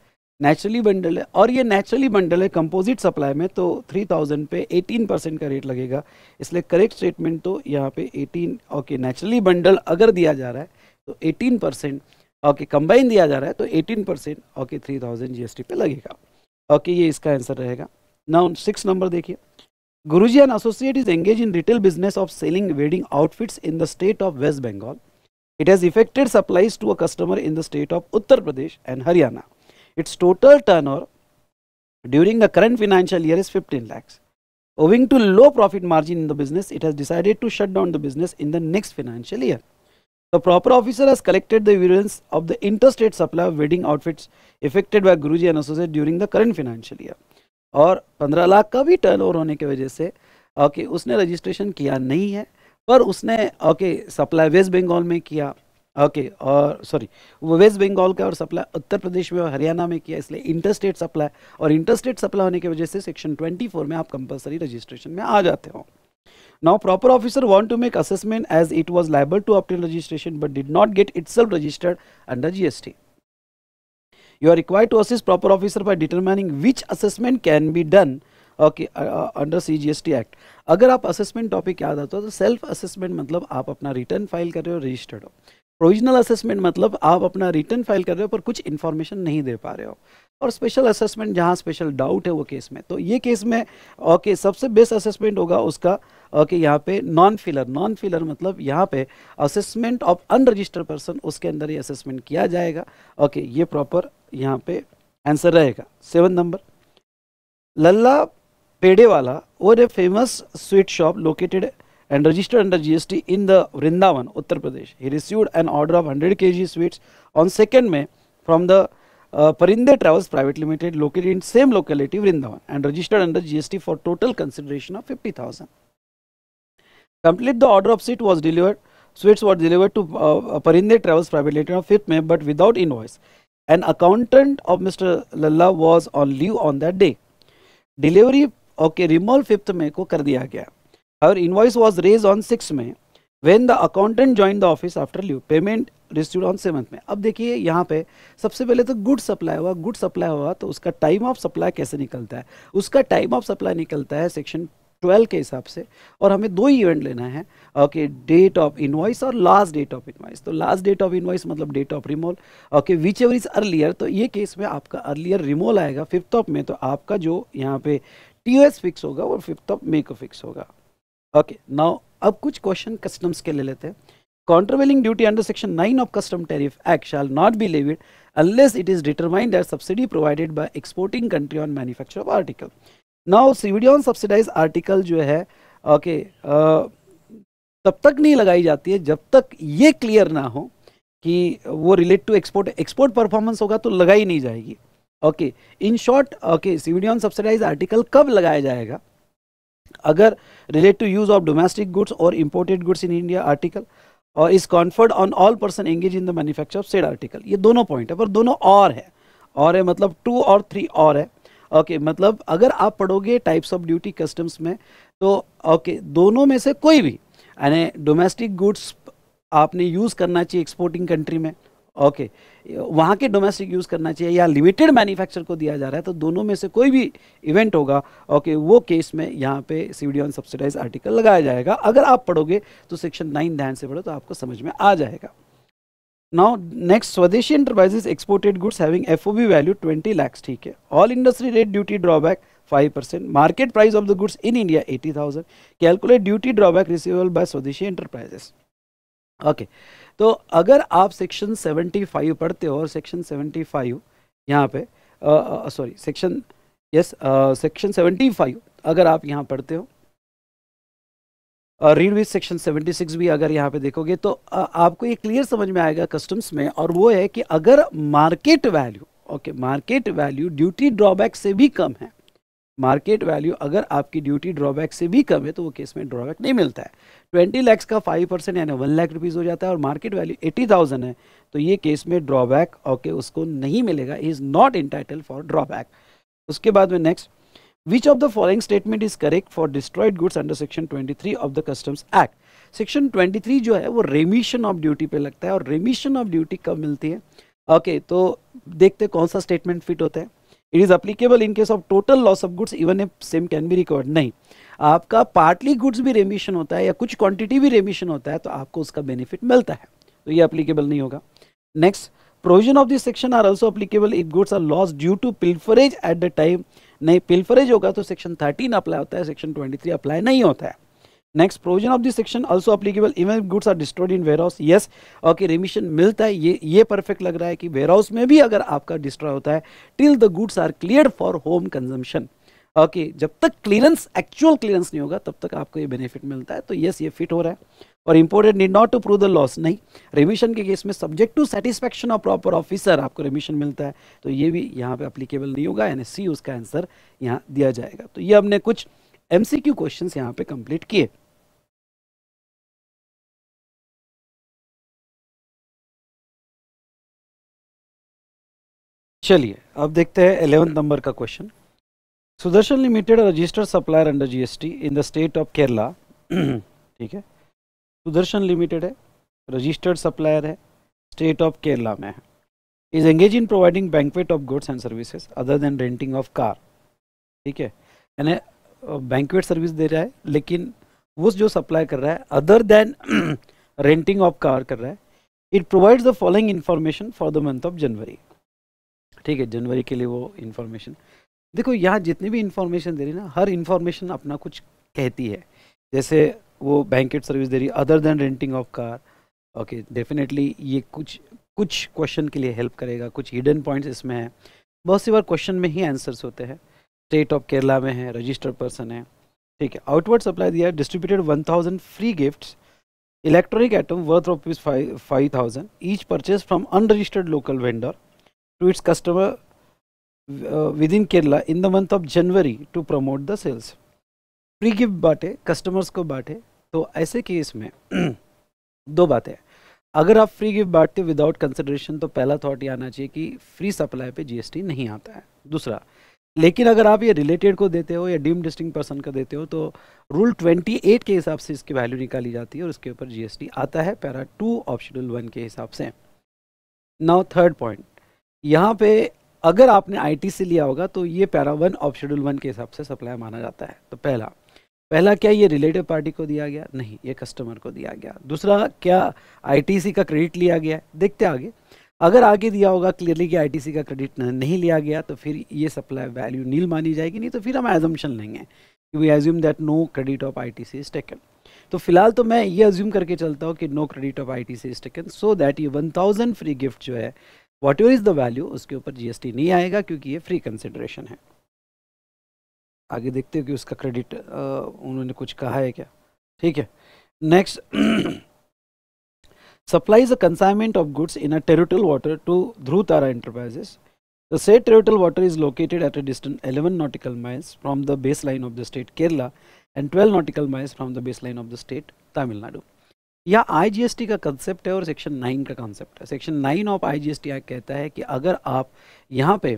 नेचुरली बंडल है और ये नेचुरली बंडल है कंपोजिट सप्लाई में तो 3000 पे 18 परसेंट का रेट लगेगा इसलिए करेक्ट स्टेटमेंट तो यहाँ पे 18 ओके नेचुरली बंडल अगर दिया जा रहा है तो 18 परसेंट ओके कंबाइन दिया जा रहा है तो 18 परसेंट ओके 3000 जीएसटी पे लगेगा ओके ये इसका आंसर रहेगा Now, six number dekhiye. Guruji and associate is engaged in retail business of selling wedding outfits in the state of West Bengal. It has effected supplies to a customer in the state of Uttar Pradesh and Haryana. Its total turnover during the current financial year is 15 lakhs. Owing to low profit margin in the business, it has decided to shut down the business in the next financial year. The proper officer has collected the evidence of the interstate supply of wedding outfits effected by Guruji and associates during the current financial year. और पंद्रह लाख का भी turn होने की वजह से okay उसने registration किया नहीं है पर उसने ओके सप्लाई वेस्ट बंगाल में किया ओके और सॉरी वो वेस्ट बंगाल का और सप्लाई उत्तर प्रदेश में और हरियाणा में किया इसलिए इंटरस्टेट सप्लाई और इंटरस्टेट सप्लाई होने की वजह से सेक्शन 24 में आप कंपलसरी रजिस्ट्रेशन में आ जाते हो now proper officer want to make assessment as it was liable to obtain registration but did not get itself registered under G You are required to assist proper officer by determining which assessment can be done okay under C G S T act अगर आप assessment topic याद आता हो तो self assessment मतलब आप अपना return file कर रहे हो रजिस्टर्ड हो प्रोविजनल असेसमेंट मतलब आप अपना रिटर्न फाइल कर रहे हो पर कुछ इन्फॉर्मेशन नहीं दे पा रहे हो और स्पेशल असेसमेंट जहाँ स्पेशल डाउट है वो केस में तो ये केस में ओके सबसे बेस्ट असेसमेंट होगा उसका ओके यहाँ पे नॉन फिलर नॉन फिलर मतलब यहाँ पे असेसमेंट ऑफ अनरजिस्टर्ड पर्सन उसके अंदर ही असेसमेंट किया जाएगा ओके ये प्रॉपर यहाँ पे आंसर रहेगा सेवन नंबर लल्ला पेड़े वाला और a famous sweet shop located and registered under GST in the Vrindavan, Uttar Pradesh. He received an order of 100 kg sweets on second May from the Parinde Travels Private Limited located in same locality Vrindavan and registered under GST for total consideration of fifty thousand complete the order of sweet was delivered sweets what delivered to Parinde Travels Private Limited of fifth May but without invoice an accountant of mister Lalla was on leave on that day delivery okay removal fifth May को कर दिया गया और invoice was raise on six May when the accountant join the office after leave payment receive on seventh May अब देखिए यहाँ पे सबसे पहले तो गुड सप्लाई हुआ गुड सप्लाई हुआ तो उसका टाइम ऑफ सप्लाई कैसे निकलता है उसका टाइम ऑफ सप्लाई निकलता है सेक्शन ट्वेल्व के हिसाब से और हमें दो इवेंट लेना है ओके डेट ऑफ इनवाइस और लास्ट डेट ऑफ इनवाइस तो लास्ट डेट ऑफ इनवाइस मतलब date of removal okay whichever is earlier तो ये केस में आपका अर्लियर रिमोल आएगा फिफ्थ ऑफ में तो आपका जो यहाँ पे टी फिक्स होगा वो फिफ्थ ऑफ मे को फिक्स होगा ओके नाउ अब कुछ क्वेश्चन कस्टम्स के ले लेते हैं countervailing duty under section 9 of custom tariff act shall not be levied unless it is determined that subsidy provided by exporting country on manufacture of article now cvd on subsidized article जो है okay okay, तब तक नहीं लगाई जाती है जब तक ये क्लियर ना हो कि वो relate to export export performance होगा तो लगाई नहीं जाएगी okay in short okay CVD on subsidize article कब लगाया जाएगा अगर relate to use of domestic goods और imported goods in India article और is conferred on all person engage in the manufacture of said article ये दोनों point है पर दोनों और है और है मतलब टू और थ्री और है ओके okay, मतलब अगर आप पढ़ोगे टाइप्स ऑफ ड्यूटी कस्टम्स में तो ओके okay, दोनों में से कोई भी यानी डोमेस्टिक गुड्स आपने यूज़ करना चाहिए एक्सपोर्टिंग कंट्री में ओके वहाँ के डोमेस्टिक यूज़ करना चाहिए या लिमिटेड मैन्युफैक्चर को दिया जा रहा है तो दोनों में से कोई भी इवेंट होगा ओके वो केस में यहाँ पे C D on subsidize article लगाया जाएगा अगर आप पढ़ोगे तो सेक्शन नाइन ध्यान से पढ़ो तो आपको समझ में आ जाएगा now next Swadeshi enterprises exported goods having F value twenty lakhs ठीक है all industry rate duty drawback five percent market price of the goods in India eighty thousand calculate duty drawback receivable by Swadeshi enterprises okay okay. तो अगर आप section 75 पढ़ते हो और section 75 five यहाँ पे सॉरी सेक्शन यस सेक्शन 75 अगर आप यहाँ पढ़ते हो रीड विथ सेक्शन 76 भी अगर यहाँ पे देखोगे तो uh, आपको ये क्लियर समझ में आएगा कस्टम्स में और वो है कि अगर market value okay market value duty drawback से भी कम है मार्केट वैल्यू अगर आपकी ड्यूटी ड्रॉबैक से भी कम है तो वो केस में ड्रॉबैक नहीं मिलता है ट्वेंटी लैक्स का फाइव परसेंट यानी वन लाख रुपीज़ हो जाता है और मार्केट वैल्यू एटी थाउजेंड है तो ये केस में ड्रॉबैक ओके उसको नहीं मिलेगा is not entitle for drawback उसके बाद में next which of the following statement is correct for destroyed goods under section twenty of the customs act section twenty जो है वो रेमिशन ऑफ ड्यूटी पर लगता है और रेमिशन ऑफ ड्यूटी कब मिलती है ओके okay, तो देखते कौन सा स्टेटमेंट फिट होता है it is applicable in case of total loss of goods even a same can be recovered नहीं आपका पार्टली गुड्स भी रेमिशन होता है या कुछ क्वांटिटी भी रेमिशन होता है तो आपको उसका बेनिफिट मिलता है तो ये अप्लीकेबल नहीं होगा next provision of this section are also applicable if goods are loss due to pilferage at the time नहीं पिल्फरेज होगा तो सेक्शन थर्टीन अप्लाई होता है सेक्शन ट्वेंटी अप्लाई नहीं होता है next provision of this section also applicable even goods are destroyed in warehouse yes okay remission मिलता है ये ये परफेक्ट लग रहा है कि वेयर हाउस में भी अगर आपका डिस्ट्रॉय होता है till the goods are clear for home consumption okay जब तक क्लियरेंस एक्चुअल क्लियरेंस नहीं होगा तब तक आपको ये बेनिफिट मिलता है तो यस ये फिट हो रहा है और important need not to prove the loss नहीं रिमिशन के केस में subject to satisfaction of proper officer आपको रिमिशन मिलता है तो ये भी यहाँ पे अप्लीकेबल नहीं होगा यानी सी उसका आंसर यहाँ दिया जाएगा तो ये हमने कुछ एम सी क्वेश्चन यहाँ पे कंप्लीट किए चलिए अब देखते हैं एलेवेंथ नंबर का question Sudarshan limited registered supplier under GST in the state of Kerala ठीक है सुदर्शन लिमिटेड है रजिस्टर्ड सप्लायर है स्टेट ऑफ केरला में है is engage in providing banquet of goods and services other than renting of car ठीक है यानी बैंकवेट सर्विस दे रहा है लेकिन वो जो सप्लाई कर रहा है other than renting of car कर रहा है it provides the following information for the month of January ठीक है जनवरी के लिए वो इन्फॉर्मेशन देखो यहाँ जितनी भी इन्फॉर्मेशन दे रही ना हर इन्फॉर्मेशन अपना कुछ कहती है जैसे वो बैंकेट सर्विस दे रही other than renting of car okay definitely ये कुछ कुछ क्वेश्चन के लिए हेल्प करेगा कुछ हिडन पॉइंट्स इसमें हैं बहुत सी बार क्वेश्चन में ही आंसर्स होते हैं स्टेट ऑफ केरला में है रजिस्टर्ड पर्सन है ठीक है आउटवर्ड सप्लाई दिया distributed one thousand free gift electronic item worth rupees five thousand each purchase from unregistered local vendor to its customer uh, within Kerala in the month of January to promote the sales. Free gift बांटे customers को बांटे तो ऐसे case में दो बातें अगर आप फ्री गिफ्ट बांटते विदाउट कंसिडरेशन तो पहला थॉट ये आना चाहिए कि फ्री सप्लाई पे जीएसटी नहीं आता है दूसरा लेकिन अगर आप ये रिलेटेड को देते हो या डीम डिस्टिंग पर्सन का देते हो तो रूल 28 के हिसाब से इसकी वैल्यू निकाली जाती है और इसके ऊपर जीएसटी आता है पैरा टू ऑप्शनल वन के हिसाब से नाउ थर्ड पॉइंट यहाँ पे अगर आपने आईटी से लिया होगा तो ये para one of schedule one के हिसाब से सप्लाई माना जाता है तो पहला पहला क्या ये रिलेटिव पार्टी को दिया गया नहीं ये कस्टमर को दिया गया दूसरा क्या आईटीसी का क्रेडिट लिया गया है देखते आगे अगर आगे दिया होगा क्लियरली कि आईटीसी का क्रेडिट नहीं लिया गया तो फिर ये सप्लाई वैल्यू नील मानी जाएगी नहीं तो फिर हम एजम्पन लेंगे we assume that no credit of I T C is taken तो फिलहाल तो मैं ये एज्यूम करके चलता हूँ कि no credit of I T C is taken so that ये वन थाउजेंड फ्री गिफ्ट जो है whatever is the value उसके ऊपर जीएसटी नहीं आएगा क्योंकि ये फ्री कंसिडरेशन है आगे देखते हो कि उसका क्रेडिट उन्होंने कुछ कहा है क्या ठीक है next supplies a consignment of goods in a territorial water to Dhruv Tara enterprises the said territorial water is located at a distance eleven nautical miles from the baseline of the state Kerala and twelve nautical miles from the baseline of the state Tamil Nadu या IGST का concept है और section nine का concept है section nine of IGST act कहता है कि अगर आप यहाँ पे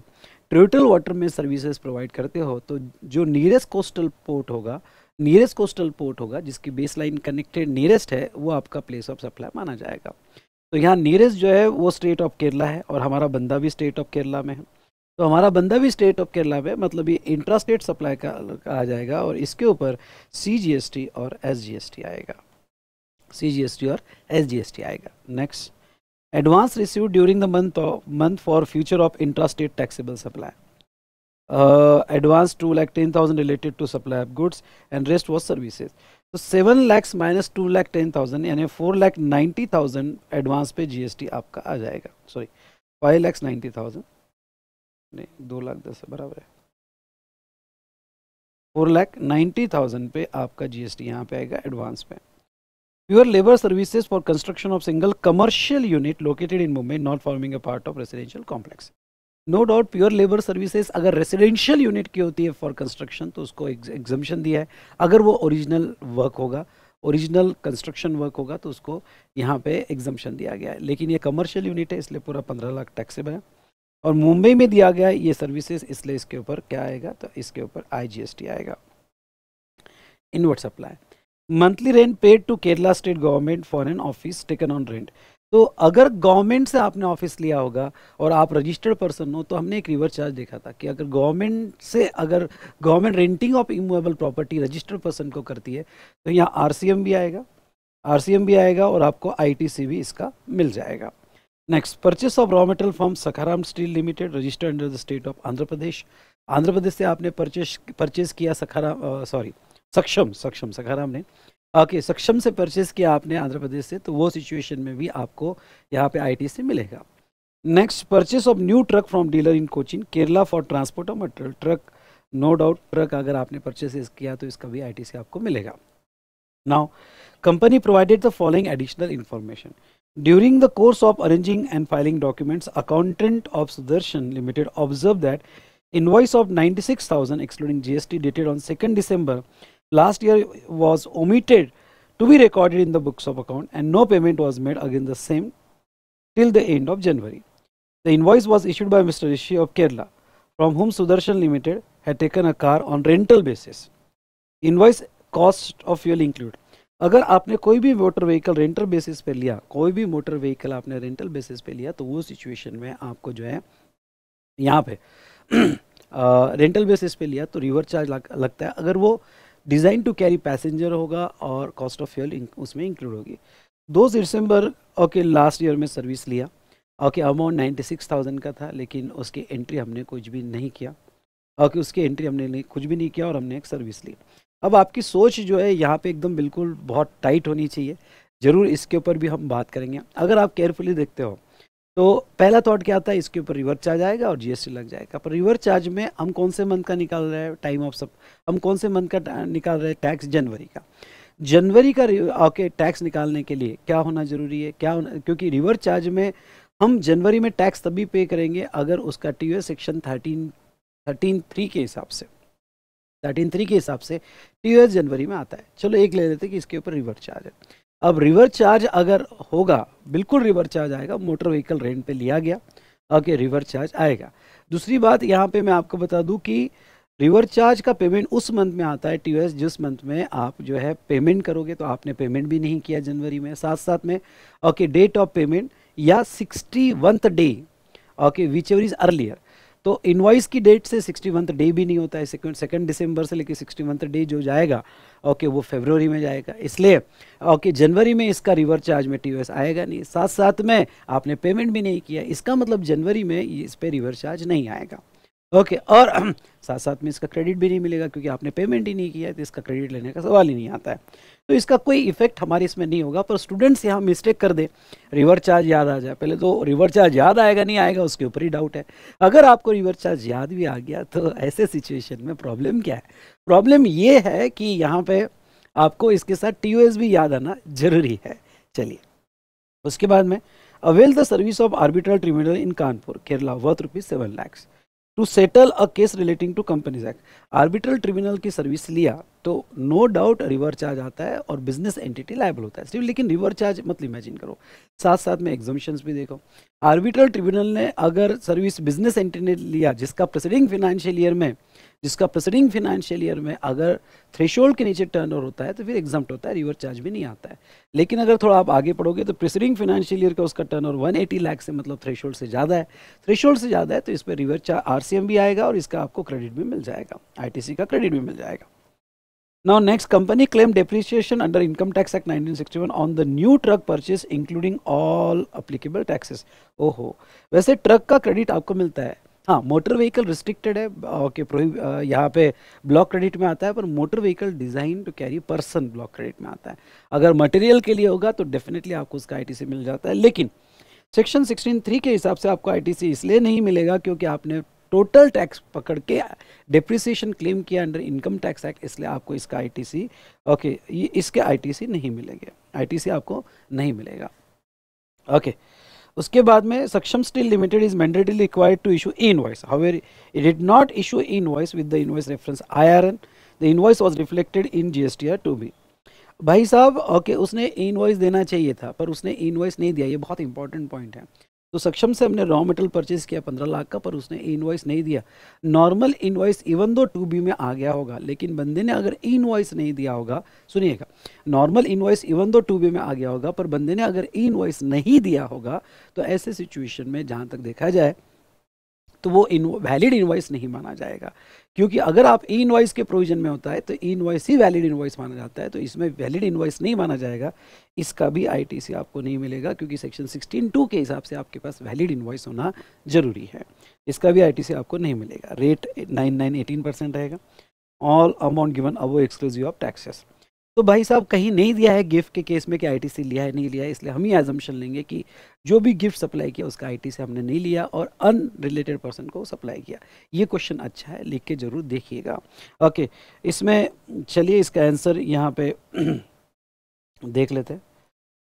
ट्रिटल वाटर में सर्विसेज प्रोवाइड करते हो तो जो नियरेस्ट कोस्टल पोर्ट होगा नियरेस्ट कोस्टल पोर्ट होगा जिसकी बेसलाइन कनेक्टेड नियरेस्ट है वो आपका प्लेस ऑफ सप्लाई माना जाएगा तो यहाँ नियरेस्ट जो है वो स्टेट ऑफ केरला है और हमारा बंदा भी स्टेट ऑफ केरला में है तो हमारा बंदा भी स्टेट ऑफ केरला में मतलब ये इंट्रा स्टेट सप्लाई का आ जाएगा और इसके ऊपर सी और एस आएगा सी और एस आएगा next advance receive during the month month for future of intrastate taxable supply advance two lakh ten thousand related to supply of goods and rest was services तो seven lakhs minus two lakh ten thousand यानी four lakh ninety thousand advance पे GST आपका आ जाएगा sorry five lakhs ninety thousand नहीं दो लाख दस बराबर है फोर लैख नाइन्टी थाउजेंड पे आपका जीएसटी यहाँ पे आएगा एडवांस में pure labor services for construction of single commercial unit located in Mumbai not forming a part of residential complex. No doubt pure labour services अगर रेसिडेंशियल यूनिट की होती है फॉर कंस्ट्रक्शन तो उसको एग्जम्पन दिया है अगर वो ओरिजिनल वर्क होगा ओरिजिनल कंस्ट्रक्शन वर्क होगा तो उसको यहाँ पे एग्जम्पन दिया गया है लेकिन ये कमर्शियल यूनिट है इसलिए पूरा पंद्रह लाख टैक्सेबल है और मुंबई में दिया गया ये सर्विसेज इसलिए इसके ऊपर क्या आएगा तो इसके ऊपर आई आएगा inward supply monthly rent paid to Kerala state government for an office taken on rent तो अगर गवर्नमेंट से आपने ऑफिस लिया होगा और आप रजिस्टर्ड पर्सन हो तो हमने एक रिवर चार्ज देखा था कि अगर गवर्नमेंट से अगर government renting of immovable property registered person को करती है तो यहाँ आर भी आएगा आर भी आएगा और आपको आई भी इसका मिल जाएगा next purchase of raw material from Sakharam steel limited registered under the state of Andhra Pradesh Andhra Pradesh से आपने परचेस परचेस किया सखाराम सॉरी सक्षम सक्षम सखाराम ने ओके सक्षम से परचेस किया आपने आंध्र प्रदेश से तो वो सिचुएशन में भी आपको यहाँ पे आई से मिलेगा next purchase of new truck from dealer in Cochin Kerala for transport of material truck no doubt truck अगर आपने परचेस किया तो इसका भी आई से आपको मिलेगा now company provided the following additional information during the During the course of arranging and filing documents, accountant of Sudarshan Limited observed that invoice of 96,000 excluding GST dated on 2nd December last year was omitted to be recorded in the books of account and no payment was made against the same till the end of January. The invoice was issued by Mr. Rishi of Kerala from whom Sudarshan Limited had taken a car on rental basis. Invoice cost of fuel include अगर आपने कोई भी motor vehicle rental basis पे लिया कोई भी motor vehicle आपने rental basis पे लिया तो वो सिचुएशन में आपको जो है यहाँ पे रेंटल बेसिस पे लिया तो रिवर चार्ज लग, लगता है अगर वो डिज़ाइन टू कैरी पैसेंजर होगा और कॉस्ट ऑफ फ्यूल उसमें इंक्लूड होगी दो दिसंबर ओके लास्ट ईयर में सर्विस लिया okay amount ninety six thousand का था लेकिन उसकी एंट्री हमने कुछ भी नहीं किया ओके उसकी एंट्री हमने कुछ भी नहीं किया और हमने एक सर्विस ली अब आपकी सोच जो है यहाँ पे एकदम बिल्कुल बहुत टाइट होनी चाहिए ज़रूर इसके ऊपर भी हम बात करेंगे अगर आप केयरफुली देखते हो तो पहला थॉट क्या था इसके ऊपर रिवर्स चार्ज आएगा और जीएसटी लग जाएगा पर रिवर्स चार्ज में हम कौन से मंथ का निकाल रहे हैं टाइम ऑफ सब हम कौन से मंथ का निकाल रहे हैं टैक्स जनवरी का जनवरी का ओके टैक्स निकालने के लिए क्या होना ज़रूरी है क्या होना क्योंकि रिवर्स चार्ज में हम जनवरी में टैक्स तभी पे करेंगे अगर उसका T section thirteen thirteen three के हिसाब से थर्टीन थ्री के हिसाब से टी जनवरी में आता है चलो एक ले लेते कि इसके ऊपर रिवर्स चार्ज है अब रिवर चार्ज अगर होगा बिल्कुल रिवर चार्ज आएगा मोटर व्हीकल रेंट पे लिया गया ओके रिवर चार्ज आएगा दूसरी बात यहाँ पे मैं आपको बता दूँ कि रिवर चार्ज का पेमेंट उस मंथ में आता है टी जिस मंथ में आप जो है पेमेंट करोगे तो आपने पेमेंट भी नहीं किया जनवरी में साथ साथ में ओके डेट ऑफ पेमेंट या sixtieth day okay whichever is earlier तो इनवाइस की डेट से सिक्सटी डे भी नहीं होता है सेकेंड दिसंबर से लेकर सिक्सटी डे जो जाएगा ओके वो फेबररी में जाएगा इसलिए ओके जनवरी में इसका रिवर चार्ज में टी आएगा नहीं साथ साथ में आपने पेमेंट भी नहीं किया इसका मतलब जनवरी में इस पर रिवर चार्ज नहीं आएगा ओके और साथ साथ में इसका क्रेडिट भी नहीं मिलेगा क्योंकि आपने पेमेंट ही नहीं किया है तो इसका क्रेडिट लेने का सवाल ही नहीं आता है तो इसका कोई इफेक्ट हमारे इसमें नहीं होगा पर स्टूडेंट्स यहाँ मिस्टेक कर दे रिवर चार्ज याद आ जाए पहले तो रिवर चार्ज याद आएगा नहीं आएगा उसके ऊपर ही डाउट है अगर आपको रिवर चार्ज याद भी आ गया तो ऐसे सिचुएशन में प्रॉब्लम क्या है प्रॉब्लम ये है कि यहाँ पर आपको इसके साथ टी भी याद आना जरूरी है चलिए उसके बाद में avail the service of arbitral tribunal in Kanpur Kerala worth rupees seven lakhs to settle a case relating to companies act arbitral tribunal की सर्विस लिया तो नो डाउट रिवर चार्ज आता है और बिजनेस एंटिटी लाइबल होता है सिर्फ लेकिन रिवर चार्ज मत इमेजिन करो साथ साथ में एग्जामेशन भी देखो आर्बिट्रल ट्रिब्यूनल ने अगर सर्विस बिजनेस एंटिटी लिया जिसका प्रेसिडिंग फाइनेंशियल ईयर में जिसका प्रेसिडिंग फाइनेंशियल ईयर में अगर थ्रेशोल्ड के नीचे टर्न होता है तो फिर एग्जाम होता है रिवर चार्ज भी नहीं आता है लेकिन अगर थोड़ा आप आगे पढ़ोगे तो प्रेसिडिंग फाइनेंशियल ईयर का उसका turnover one eighty lakh से मतलब थ्रेशोल्ड से ज़्यादा है थ्रेशोल्ड से ज़्यादा है तो इस पर रिवर चार्ज आर भी आएगा और इसका आपको क्रेडिट भी मिल जाएगा आई का क्रेडिट भी मिल जाएगा now next company claim depreciation under income tax act 1961 on the new truck purchase including all applicable taxes ओहो वैसे ट्रक का क्रेडिट आपको मिलता है हाँ मोटर व्हीकल रिस्ट्रिक्टेड है ओके okay, यहाँ पे ब्लॉक क्रेडिट में आता है पर motor vehicle design to carry person block credit में आता है अगर मटेरियल के लिए होगा तो डेफिनेटली आपको उसका आईटीसी मिल जाता है लेकिन सेक्शन सिक्सटीन थ्री के हिसाब से आपको आईटीसी इसलिए नहीं मिलेगा क्योंकि आपने टोटल टैक्स पकड़ के डिप्रिसिएशन क्लेम किया अंडर इनकम टैक्स एक्ट इसलिए आपको इसका आईटीसी ओके okay, इसके आईटीसी नहीं मिलेगा आईटीसी आपको नहीं मिलेगा ओके okay. उसके बाद में Saksham steel limited is mandatory required to issue an invoice however it did not issue invoice with the invoice reference I R N the invoice was reflected in G S T R two B भाई साहब okay okay, उसने invoice देना चाहिए था पर उसने invoice नहीं दिया ये बहुत इंपॉर्टेंट पॉइंट है तो सक्षम से हमने रॉ मटेरियल परचेज किया पंद्रह लाख का पर उसने इनवॉइस नहीं दिया normal invoice even though two B में आ गया होगा लेकिन बंदे ने अगर इनवॉइस नहीं दिया होगा सुनिएगा normal invoice even though two B में आ गया होगा पर बंदे ने अगर इनवॉइस नहीं दिया होगा तो ऐसे सिचुएशन में जहाँ तक देखा जाए तो वो इन वैलिड इन्वाइस नहीं माना जाएगा क्योंकि अगर आप ई e इनवाइस के प्रोविजन में होता है तो ई e इनवाइस ही वैलिड इनवाइस माना जाता है तो इसमें वैलिड इनवाइस नहीं माना जाएगा इसका भी आईटीसी आपको नहीं मिलेगा क्योंकि सेक्शन 16 टू के हिसाब से आपके पास वैलिड इनवाइस होना जरूरी है इसका भी आईटीसी आपको नहीं मिलेगा rate nine nine eighteen percent रहेगा all amount given above exclusive of taxes तो भाई साहब कहीं नहीं दिया है गिफ्ट के केस में कि आईटीसी लिया है नहीं लिया है इसलिए हम ही एजम्पन लेंगे कि जो भी गिफ्ट सप्लाई किया उसका आईटी से हमने नहीं लिया और अनरिलेटेड पर्सन को सप्लाई किया ये क्वेश्चन अच्छा है लिख के ज़रूर देखिएगा ओके इसमें चलिए इसका आंसर यहाँ पे देख लेते हैं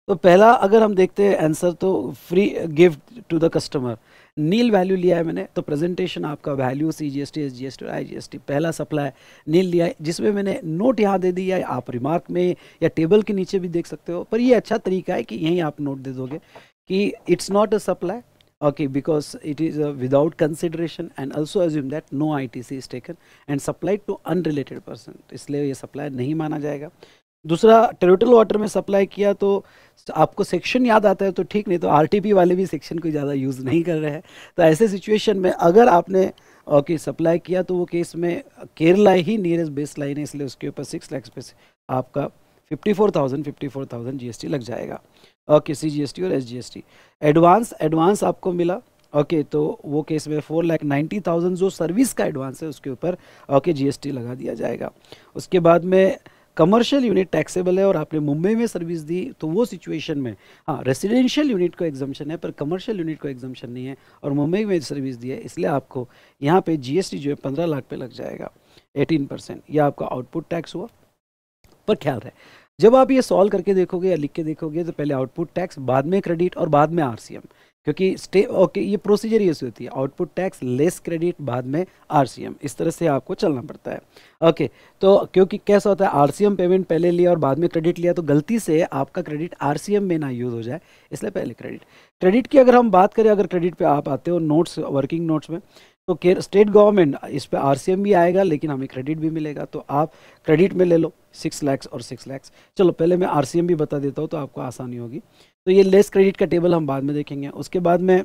तो पहला अगर हम देखते हैं आंसर तो free gift to the customer nil value लिया है मैंने तो प्रेजेंटेशन आपका value C G S T S G S T I G S T पहला सप्लाई नील लिया है जिसमें मैंने नोट यहाँ दे दिया है आप रिमार्क में या टेबल के नीचे भी देख सकते हो पर ये अच्छा तरीका है कि यहीं आप नोट दे दोगे कि it's not a supply okay because it is without consideration and also assume that no I T C is taken and supply to unrelated person इसलिए ये सप्लाई नहीं माना जाएगा दूसरा टेरिटल वाटर में सप्लाई किया तो आपको सेक्शन याद आता है तो ठीक नहीं तो आरटीपी वाले भी सेक्शन को ज़्यादा यूज़ नहीं कर रहे हैं तो ऐसे सिचुएशन में अगर आपने ओके सप्लाई किया तो वो केस में केरला ही नियरेस्ट बेस लाइन है इसलिए उसके ऊपर सिक्स लैक्स पे आपका fifty four thousand fifty four thousand G S T लग जाएगा okay C G S T और S G S T advance advance आपको मिला ओके okay, तो वो केस में फोर लैख नाइन्टी थाउजेंड जो सर्विस का एडवांस है उसके ऊपर ओके जीएसटी लगा दिया जाएगा उसके बाद में कमर्शियल यूनिट टैक्सेबल है और आपने मुंबई में सर्विस दी तो वो सिचुएशन में हाँ रेसिडेंशियल यूनिट को एग्जामेशन है पर कमर्शियल यूनिट को एग्जामेशन नहीं है और मुंबई में सर्विस दी है इसलिए आपको यहाँ पे जीएसटी जो है पंद्रह लाख पे लग जाएगा एटीन परसेंट यह आपका आउटपुट टैक्स हुआ पर ख्याल रहे जब आप ये सॉल्व करके देखोगे या लिख के देखोगे तो पहले आउटपुट टैक्स बाद में क्रेडिट और बाद में आर क्योंकि स्टे ओके ये प्रोसीजर ये होती है आउटपुट टैक्स लेस क्रेडिट बाद में आरसीएम इस तरह से आपको चलना पड़ता है ओके तो क्योंकि कैसा होता है आरसीएम पेमेंट पहले लिया और बाद में क्रेडिट लिया तो गलती से आपका क्रेडिट आरसीएम में ना यूज़ हो जाए इसलिए पहले क्रेडिट क्रेडिट की अगर हम बात करें अगर क्रेडिट पर आप आते हो नोट्स वर्किंग नोट्स में तो स्टेट गवर्नमेंट इस पर आर भी आएगा लेकिन हमें क्रेडिट भी मिलेगा तो आप क्रेडिट में ले लो सिक्स लैक्स और सिक्स लैक्स चलो पहले मैं आर भी बता देता हूँ तो आपको आसानी होगी तो ये लेस क्रेडिट का टेबल हम बाद में देखेंगे उसके बाद में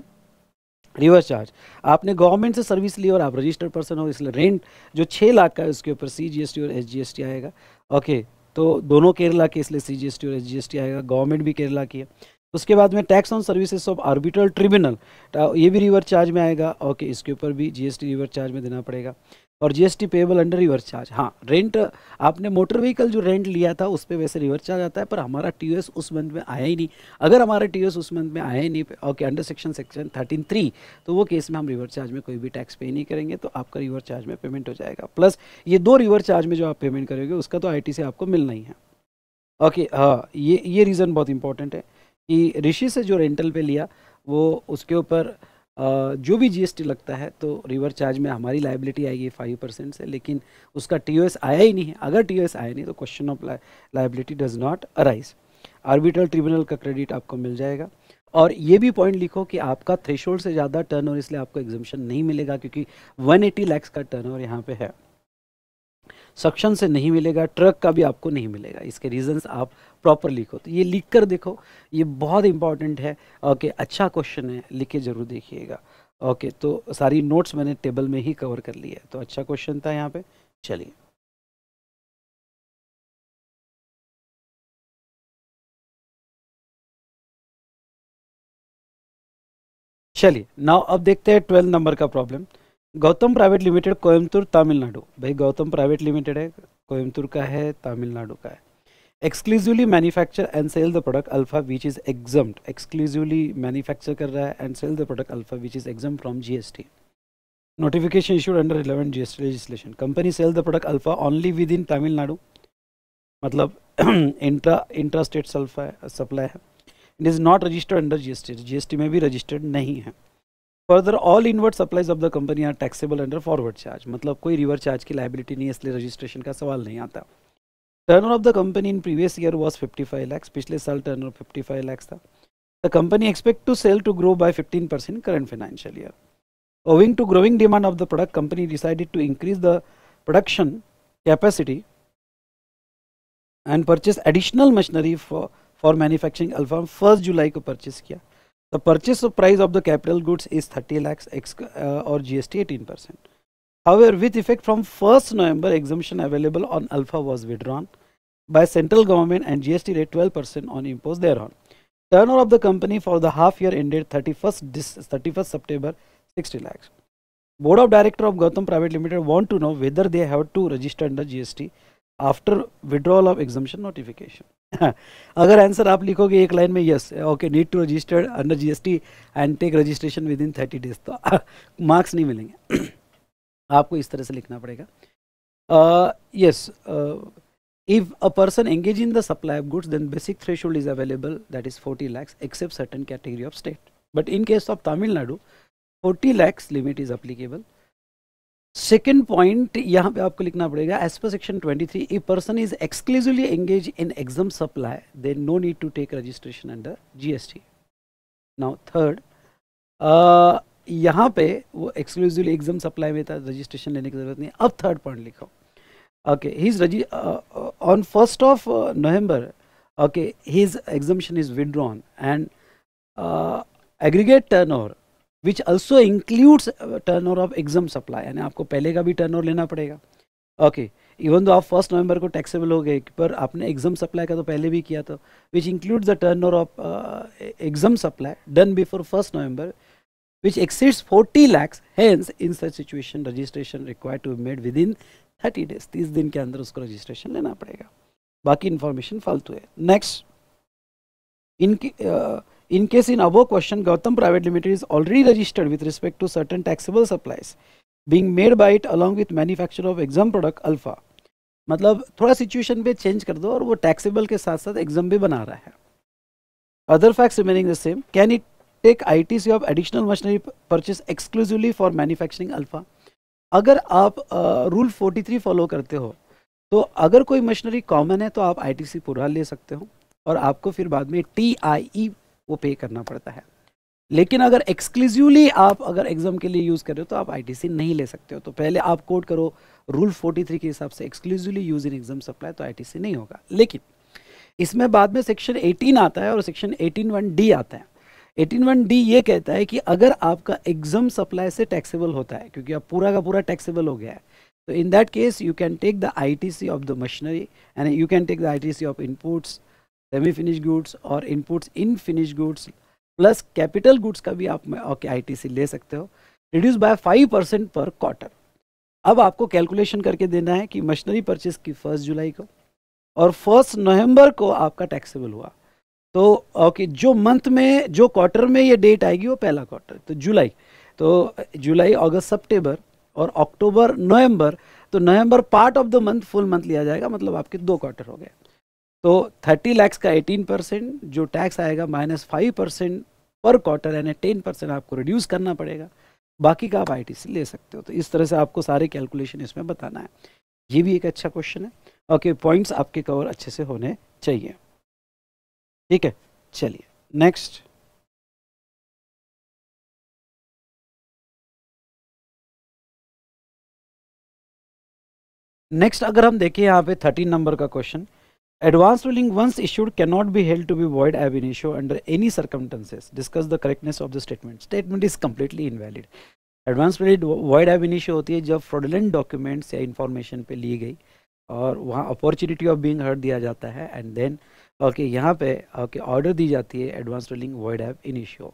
रिवर्स चार्ज आपने गवर्नमेंट से सर्विस ली और आप रजिस्टर्ड पर्सन हो इसलिए रेंट जो छः लाख का है उसके ऊपर सी जी एस टी और एस जी एस टी आएगा ओके तो दोनों केरला के इसलिए सी जी एस टी और एस जी एस टी आएगा गवर्नमेंट भी केरला की है उसके बाद में tax on services of arbitral tribunal ये भी रिवर चार्ज में आएगा ओके इसके ऊपर भी जीएसटी रिवर चार्ज में देना पड़ेगा और GST payable under reverse charge हाँ रेंट आपने मोटर व्हीकल जो रेंट लिया था उस पर वैसे रिवर्स चार्ज आता है पर हमारा टी उस मंथ में आया ही नहीं अगर हमारा टी उस मंथ में आया ही नहीं okay under section section thirteen three तो वो केस में हम रिवर्स चार्ज में कोई भी टैक्स पे नहीं करेंगे तो आपका रिवर्स चार्ज में पेमेंट हो जाएगा प्लस ये दो रिवर्स चार्ज में जो आप पेमेंट करोगे उसका तो आई से आपको मिलना ही है ओके हाँ ये ये रीज़न बहुत इंपॉर्टेंट है कि ऋषि से जो रेंटल पर लिया वो उसके ऊपर जो भी जीएसटी लगता है तो रिवर चार्ज में हमारी लाइबिलिटी आएगी फाइव परसेंट से लेकिन उसका टी आया ही नहीं है अगर टी आया नहीं तो question of liability does not arise arbitral tribunal का क्रेडिट आपको मिल जाएगा और ये भी पॉइंट लिखो कि आपका थ्रेशोल्ड से ज़्यादा टर्न इसलिए आपको एग्जामेशन नहीं मिलेगा क्योंकि 180 एटी लैक्स का टर्न यहाँ पे है सक्शन से नहीं मिलेगा ट्रक का भी आपको नहीं मिलेगा इसके रीजंस आप प्रॉपर लिखो तो ये लिख कर देखो ये बहुत इंपॉर्टेंट है ओके अच्छा क्वेश्चन है लिख के ज़रूर देखिएगा ओके तो सारी नोट्स मैंने टेबल में ही कवर कर लिया है तो अच्छा क्वेश्चन था यहाँ पे चलिए चलिए नाउ अब देखते हैं ट्वेल्थ नंबर का problem Gautam private limited Coimbatore Tamil Nadu भाई गौतम प्राइवेट लिमिटेड है कोयमतूर का है तमिलनाडु का है exclusively manufacture and sell the product alpha which is exempt exclusively manufacture कर रहा है and sell the product alpha which is exempt from GST under eleven G S T legislation company sell the product alpha only within Tamil Nadu मतलब intra intra state supply है it is not registered under G G S T S T में भी registered नहीं है further all inward supplies of the company are taxable under forward charge मतलब कोई reverse charge की liability नहीं है इसलिए रजिस्ट्रेशन का सवाल नहीं आता turnover of the company in previous year was fifty five lakhs पिछले साल फिफ्टी फाइव लैक्स था the company expect to sell to grow by fifteen percent current financial year owing to growing demand of the product company decided to increase the production capacity and purchase additional machinery for manufacturing alpha first July को purchase किया The purchase price of the capital goods is 30 lakhs ex, uh, or GST 18%. However, with effect from 1st November, exemption available on alpha was withdrawn by central government and GST rate 12% on impose thereon. Turnover of the company for the half year ended 31st, 31st September 60 lakhs. Board of Director of Gautam Private Limited want to know whether they have to register under GST after withdrawal of exemption notification. अगर answer आप लिखोगे एक line में yes okay need to registered under GST and take registration within thirty days तो marks नहीं मिलेंगे आपको इस तरह से लिखना पड़ेगा yes if a person engage in the supply of goods then basic thresh is available that is forty lakhs except certain category of state but in case of Tamil Nadu forty lakhs limit is applicable second point यहाँ पे आपको लिखना पड़ेगा as per section 23 a person is exclusively engage in exempt supply they no need to take registration under GST now third यहाँ पे वो exclusively exempt supply में था रजिस्ट्रेशन लेने की जरूरत नहीं अब थर्ड पॉइंट लिखो ओके ही इज रजी on first of November okay his exemption is withdrawn and aggregate turnover which also includes turnover of exempt supply यानी आपको पहले का भी टर्न ओवर लेना पड़ेगा ओके इवन दो आप फर्स्ट नवंबर को टैक्सेबल हो गए पर आपने एग्जाम सप्लाई का तो पहले भी किया था which include the turnover of exempt supply done before first November which exceeds 40 lakhs hence in such situation registration required to made within thirty days तीस दिन के अंदर उसको रजिस्ट्रेशन लेना पड़ेगा बाकी इन्फॉर्मेशन फालतू है next in In case in above question, Gautam Private Limited is already registered with respect to certain taxable supplies being made by it along with manufacture of exam product alpha मतलब थोड़ा situation पे change कर दो और वो taxable के साथ साथ एग्जाम भी बना रहा है other facts remaining the same can it take I T C of additional machinery purchase exclusively for manufacturing alpha अगर आप रूल फोर्टी थ्री फॉलो करते हो तो अगर कोई मशीनरी कॉमन है तो आप आई टी सी पूरा ले सकते हो और आपको फिर बाद में टी आई ई वो पे करना पड़ता है लेकिन अगर एक्सक्लूसिवली आप अगर एग्ज़ाम के लिए यूज़ कर रहे हो तो आप आईटीसी नहीं ले सकते हो तो पहले आप कोड करो रूल 43 के हिसाब से exclusively use in exempt supply तो आईटीसी नहीं होगा लेकिन इसमें बाद में सेक्शन 18 आता है और सेक्शन 18 वन डी आता है 18 वन डी ये कहता है कि अगर आपका एग्जाम सप्लाई से टैक्सेबल होता है क्योंकि आप पूरा का पूरा टैक्सेबल हो गया है तो in that case you can take the ITC of the machinery and you can take the ITC of inputs semi finish goods और inputs in finish goods plus capital goods का भी आप ओके आईटीसी ले सकते हो reduce by five percent per quarter अब आपको calculation करके देना है कि मशीनरी परचेज की फर्स्ट जुलाई को और फर्स्ट नवंबर को आपका टैक्सेबल हुआ तो ओके जो मंथ में जो क्वार्टर में ये डेट आएगी वो पहला क्वार्टर तो जुलाई तो जुलाई अगस्त सेप्टेम्बर और अक्टूबर नवंबर तो November part of the month full month लिया जाएगा मतलब आपके दो क्वार्टर हो गए तो 30 लैक्स का 18 परसेंट जो टैक्स आएगा minus five percent per quarter यानी टेन परसेंट आपको रिड्यूस करना पड़ेगा बाकी का आप आई ले सकते हो तो इस तरह से आपको सारे कैलकुलेशन इसमें बताना है ये भी एक अच्छा क्वेश्चन है ओके okay, पॉइंट्स आपके कवर अच्छे से होने चाहिए ठीक है चलिए नेक्स्ट नेक्स्ट अगर हम देखें यहाँ पे थर्टीन नंबर का question Advance ruling once issued cannot be held to be void ab initio under any circumstances. Discuss the correctness of the statement. Statement is completely invalid. Advance ruling void ab initio होती है जब fraudulent documents या information पे ली गई और वहाँ opportunity of being heard दिया जाता है and then ओके okay, यहाँ पे ओके okay, ऑर्डर दी जाती है advance ruling void ab initio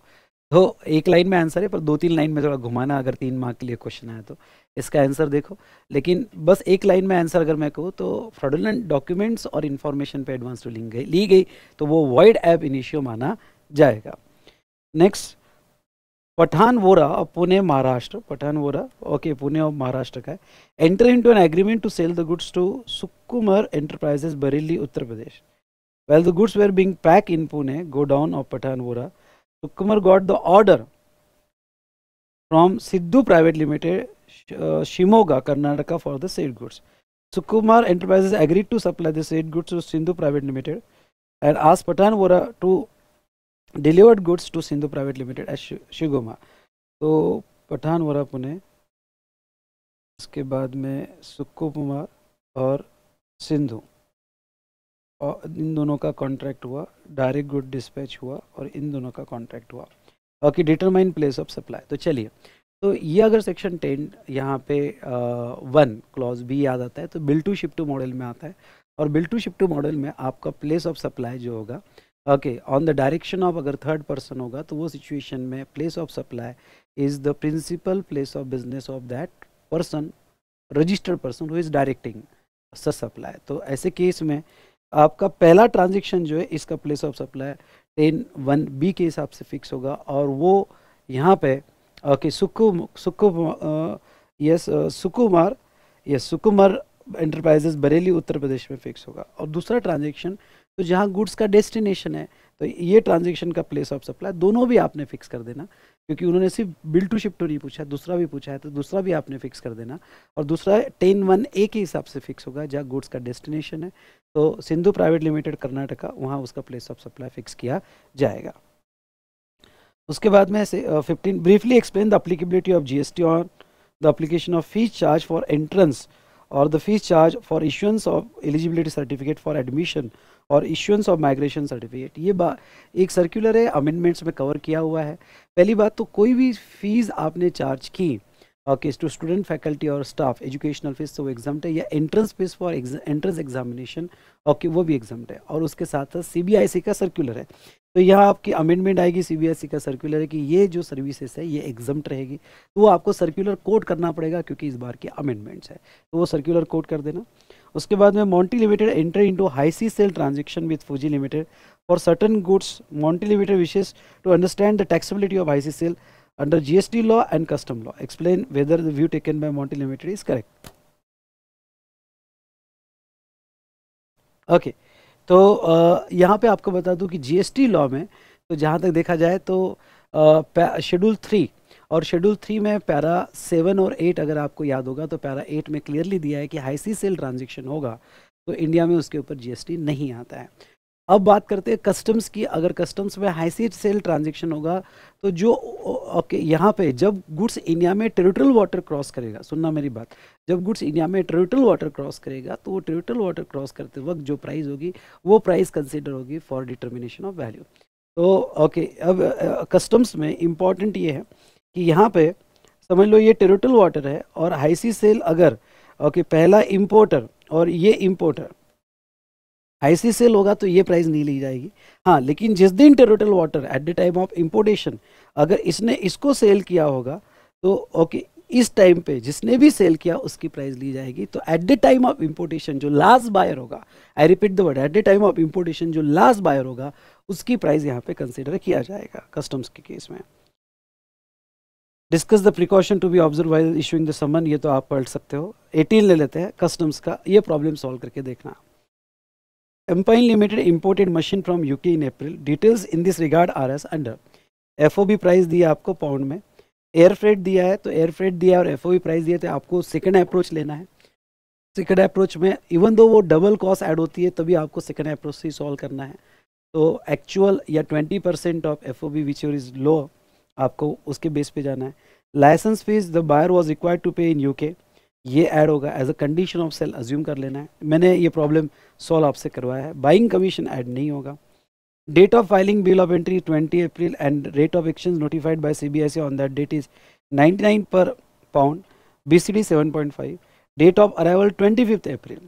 तो एक लाइन में आंसर है पर दो तीन लाइन में थोड़ा घुमाना अगर तीन मार्क के लिए क्वेश्चन आया तो इसका आंसर देखो लेकिन बस एक लाइन में आंसर अगर मैं कहूँ तो फ्रॉडुलेंट डॉक्यूमेंट्स और इन्फॉर्मेशन पे एडवांस टूलिंग गई ली गई तो वो वाइड ऐप इनिशियो माना जाएगा next Pathan Vora of Pune Maharashtra Pathan Vora okay Pune of Maharashtra का है enter into an agreement to sell the goods to Sukumar enterprises Bareilly Uttar Pradesh well the goods were being pack in Pune godown of Pathan Vora Kumar got the order from Sidhu Private Limited, uh, Shimoga, Karnataka for the said goods. So Kumar Enterprises agreed to supply the said goods to Sindhu Private Limited and asked Patan Vora to deliver goods to Sindhu Private Limited as Shigoma. So Pathan Vora Pune. इसके बाद में सुक्को कुमार और सिंधु और इन दोनों का contract हुआ direct good dispatch हुआ और इन दोनों का कॉन्ट्रैक्ट हुआ okay determine place of supply तो चलिए तो ये अगर सेक्शन टेन यहाँ पे वन क्लॉज बी याद आता है तो bill to ship to model में आता है और bill to ship to model में आपका प्लेस ऑफ सप्लाई जो होगा okay on the direction of अगर थर्ड पर्सन होगा तो वो सिचुएशन में place of supply is the principal place of business of that person registered person who is directing supply तो ऐसे केस में आपका पहला ट्रांजेक्शन जो है इसका place of supply ten one B के हिसाब से फिक्स होगा और वो यहाँ पे okay Suku Suku yes Sukumar yes Sukumar enterprises Bareilly Uttar Pradesh में फिक्स होगा और दूसरा ट्रांजेक्शन तो जहाँ गुड्स का डेस्टिनेशन है तो ये ट्रांजेक्शन का प्लेस ऑफ सप्लाई दोनों भी आपने फिक्स कर देना क्योंकि उन्होंने सिर्फ बिल टू शिफ्ट नहीं पूछा दूसरा भी पूछा है तो दूसरा भी आपने फिक्स कर देना और दूसरा टेन वन ए के हिसाब से फिक्स होगा जहाँ गुड्स का डेस्टिनेशन है तो सिंधु प्राइवेट लिमिटेड कर्नाटका वहाँ उसका प्लेस ऑफ सप्लाई फिक्स किया जाएगा उसके बाद में fifteen briefly explain the applicability of G S T on the application of fees charge for entrance or the fees charged for issuance of eligibility certificate for admission और इश्यूंस of migration certificate ये बा एक circular है amendments में cover किया हुआ है पहली बात तो कोई भी फीस आपने चार्ज की ओके टू स्टूडेंट फैकल्टी और स्टाफ एजुकेशनल फीस तो वो एग्जाम है या entrance fees for entrance examination okay वो भी एग्जाम है और उसके साथ साथ सी का सर्कुलर है तो यह आपकी अमेंडमेंट आएगी सीबीएसई e का सर्कुलर है कि ये जो सर्विसेज है ये एग्जाम रहेगी तो वो आपको सर्कुलर कोड करना पड़ेगा क्योंकि इस बार की अमेंडमेंट्स है तो वो सर्कुलर कोड कर देना उसके बाद में Monty limited enter into high sea sale transaction with Fuji limited for certain goods Monty limited wishes to understand the taxability of high sea sale under law and custom law explain whether the view taken by Monty limited is correct okay Okay, तो यहाँ पे आपको बता दूँ कि GST law में तो जहाँ तक देखा जाए तो शेड्यूल थ्री और शेड्यूल थ्री में पैरा सेवन और एट अगर आपको याद होगा तो पैरा एट में क्लियरली दिया है कि हाई सी सेल ट्रांजेक्शन होगा तो इंडिया में उसके ऊपर जीएसटी नहीं आता है अब बात करते हैं कस्टम्स की अगर कस्टम्स में हाई सी सेल ट्रांजेक्शन होगा तो जो ओके यहाँ पे जब गुड्स इंडिया में टेरिटल वाटर क्रॉस करेगा सुनना मेरी बात जब गुड्स इंडिया में टेरिटल वाटर क्रॉस करेगा तो वो टेरिटल वाटर क्रॉस करते वक्त जो प्राइस होगी वो प्राइस कंसिडर होगी फॉर डिटर्मिनेशन ऑफ वैल्यू तो ओके अब कस्टम्स में इम्पॉर्टेंट ये है कि यहाँ पर समझ लो ये टेरिटल वाटर है और हाई सी सेल अगर ओके पहला इम्पोर्टर और ये इम्पोर्टर आईसी सेल होगा तो ये प्राइस नहीं ली जाएगी हाँ लेकिन जिस दिन territorial water at the time of importation अगर इसने इसको सेल किया होगा तो ओके इस टाइम पे जिसने भी सेल किया उसकी प्राइस ली जाएगी तो at the time of importation जो लास्ट बायर होगा I repeat the word at the time of importation जो लास्ट बायर होगा उसकी प्राइस यहाँ पे कंसिडर किया जाएगा कस्टम्स के केस में discuss the precaution to be observe issuing the summon ये तो आप पढ़ सकते हो 18 ले लेते हैं कस्टम्स का ये प्रॉब्लम सॉल्व करके देखना Empire Limited imported machine from UK in April. Details in this regard are as under. FOB price दिया आपको पाउंड में एयर फ्रेट दिया है तो एयर फ्रेट दिया और एफओबी प्राइस दिया तो आपको सेकंड अप्रोच लेना है सेकंड अप्रोच में इवन दो वो डबल कॉस्ट ऐड होती है तभी आपको सेकेंड अप्रोच से सॉल्व करना है तो एक्चुअल या twenty percent of F O B which is low आपको उसके बेस पे जाना है license fees the buyer was required to pay in U K ये ऐड होगा as a condition of sale assume कर लेना है मैंने ये प्रॉब्लम सॉल्व आपसे करवाया है बाइंग कमीशन ऐड नहीं होगा date of filing bill of entry 20 April and rate of exchange notified by CBSE on that date is 99 per pound BCD 7.5 date of arrival 25 April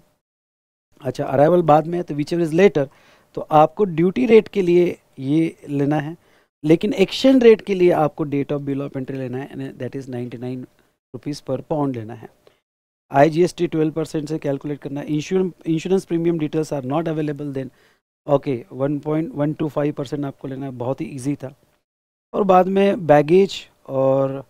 अच्छा अराइवल बाद में है तो विच इज लेटर तो आपको duty rate के लिए ये लेना है लेकिन एक्शन रेट के लिए आपको date of bill of entry लेना है that is ninety nine rupees per pound लेना है I G S T twelve percent से कैलकुलेट करना insurance premium details are not available then okay one point one two five percent आपको लेना बहुत ही easy था और बाद में बैगेज और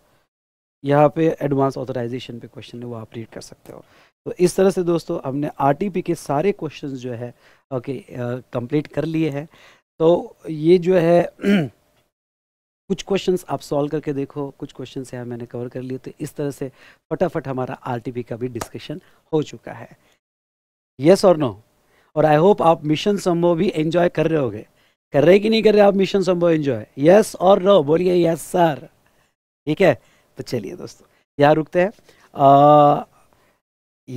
यहाँ पे एडवांस ऑथराइजेशन पे क्वेश्चन है वो आप रीड कर सकते हो तो इस तरह से दोस्तों हमने आरटीपी के सारे क्वेश्चंस जो है ओके कंप्लीट कर लिए हैं तो ये जो है कुछ क्वेश्चंस आप सॉल्व करके देखो कुछ क्वेश्चन यहाँ मैंने कवर कर लिए तो इस तरह से फटाफट हमारा आरटीपी का भी डिस्कशन हो चुका है यस और नो और आई होप आप मिशन संभव भी एंजॉय कर रहे होगे कर रहे कि नहीं कर रहे आप मिशन संभव एंजॉय यस और नो बोलिए यस सर ठीक है तो चलिए दोस्तों यहाँ रुकते हैं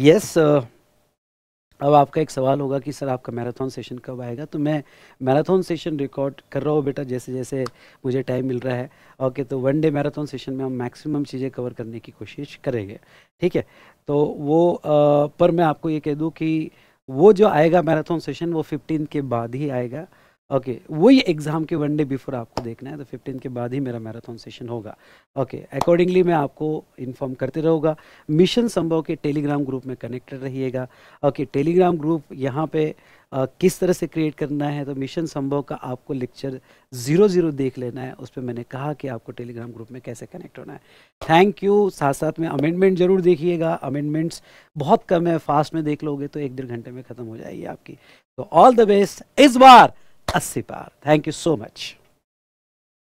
यस uh, yes, uh, अब आपका एक सवाल होगा कि सर आपका मैराथन सेशन कब आएगा तो मैं मैराथन सेशन रिकॉर्ड कर रहा हूँ बेटा जैसे जैसे मुझे टाइम मिल रहा है ओके तो वन डे मैराथन सेशन में हम मैक्सिमम चीज़ें कवर करने की कोशिश करेंगे ठीक है तो वो आ, पर मैं आपको ये कह दूँ कि वो जो आएगा मैराथन सेशन वो फिफ्टीन के बाद ही आएगा ओके okay, वही एग्ज़ाम के वन डे बिफोर आपको देखना है तो फिफ्टीन के बाद ही मेरा मैराथन सेशन होगा ओके okay, अकॉर्डिंगली मैं आपको इन्फॉर्म करते रहूँगा मिशन संभव के टेलीग्राम ग्रुप में कनेक्टेड रहिएगा ओके okay, टेलीग्राम ग्रुप यहाँ पे आ, किस तरह से क्रिएट करना है तो मिशन संभव का आपको लेक्चर ज़ीरो ज़ीरो देख लेना है उस पर मैंने कहा कि आपको टेलीग्राम ग्रुप में कैसे कनेक्ट होना है थैंक यू साथ साथ में अमेंडमेंट ज़रूर देखिएगा अमेंडमेंट्स बहुत कम है फास्ट में देख लोगे तो एक डेढ़ घंटे में ख़त्म हो जाएगी आपकी तो ऑल द बेस्ट इस बार 80 baar thank you so much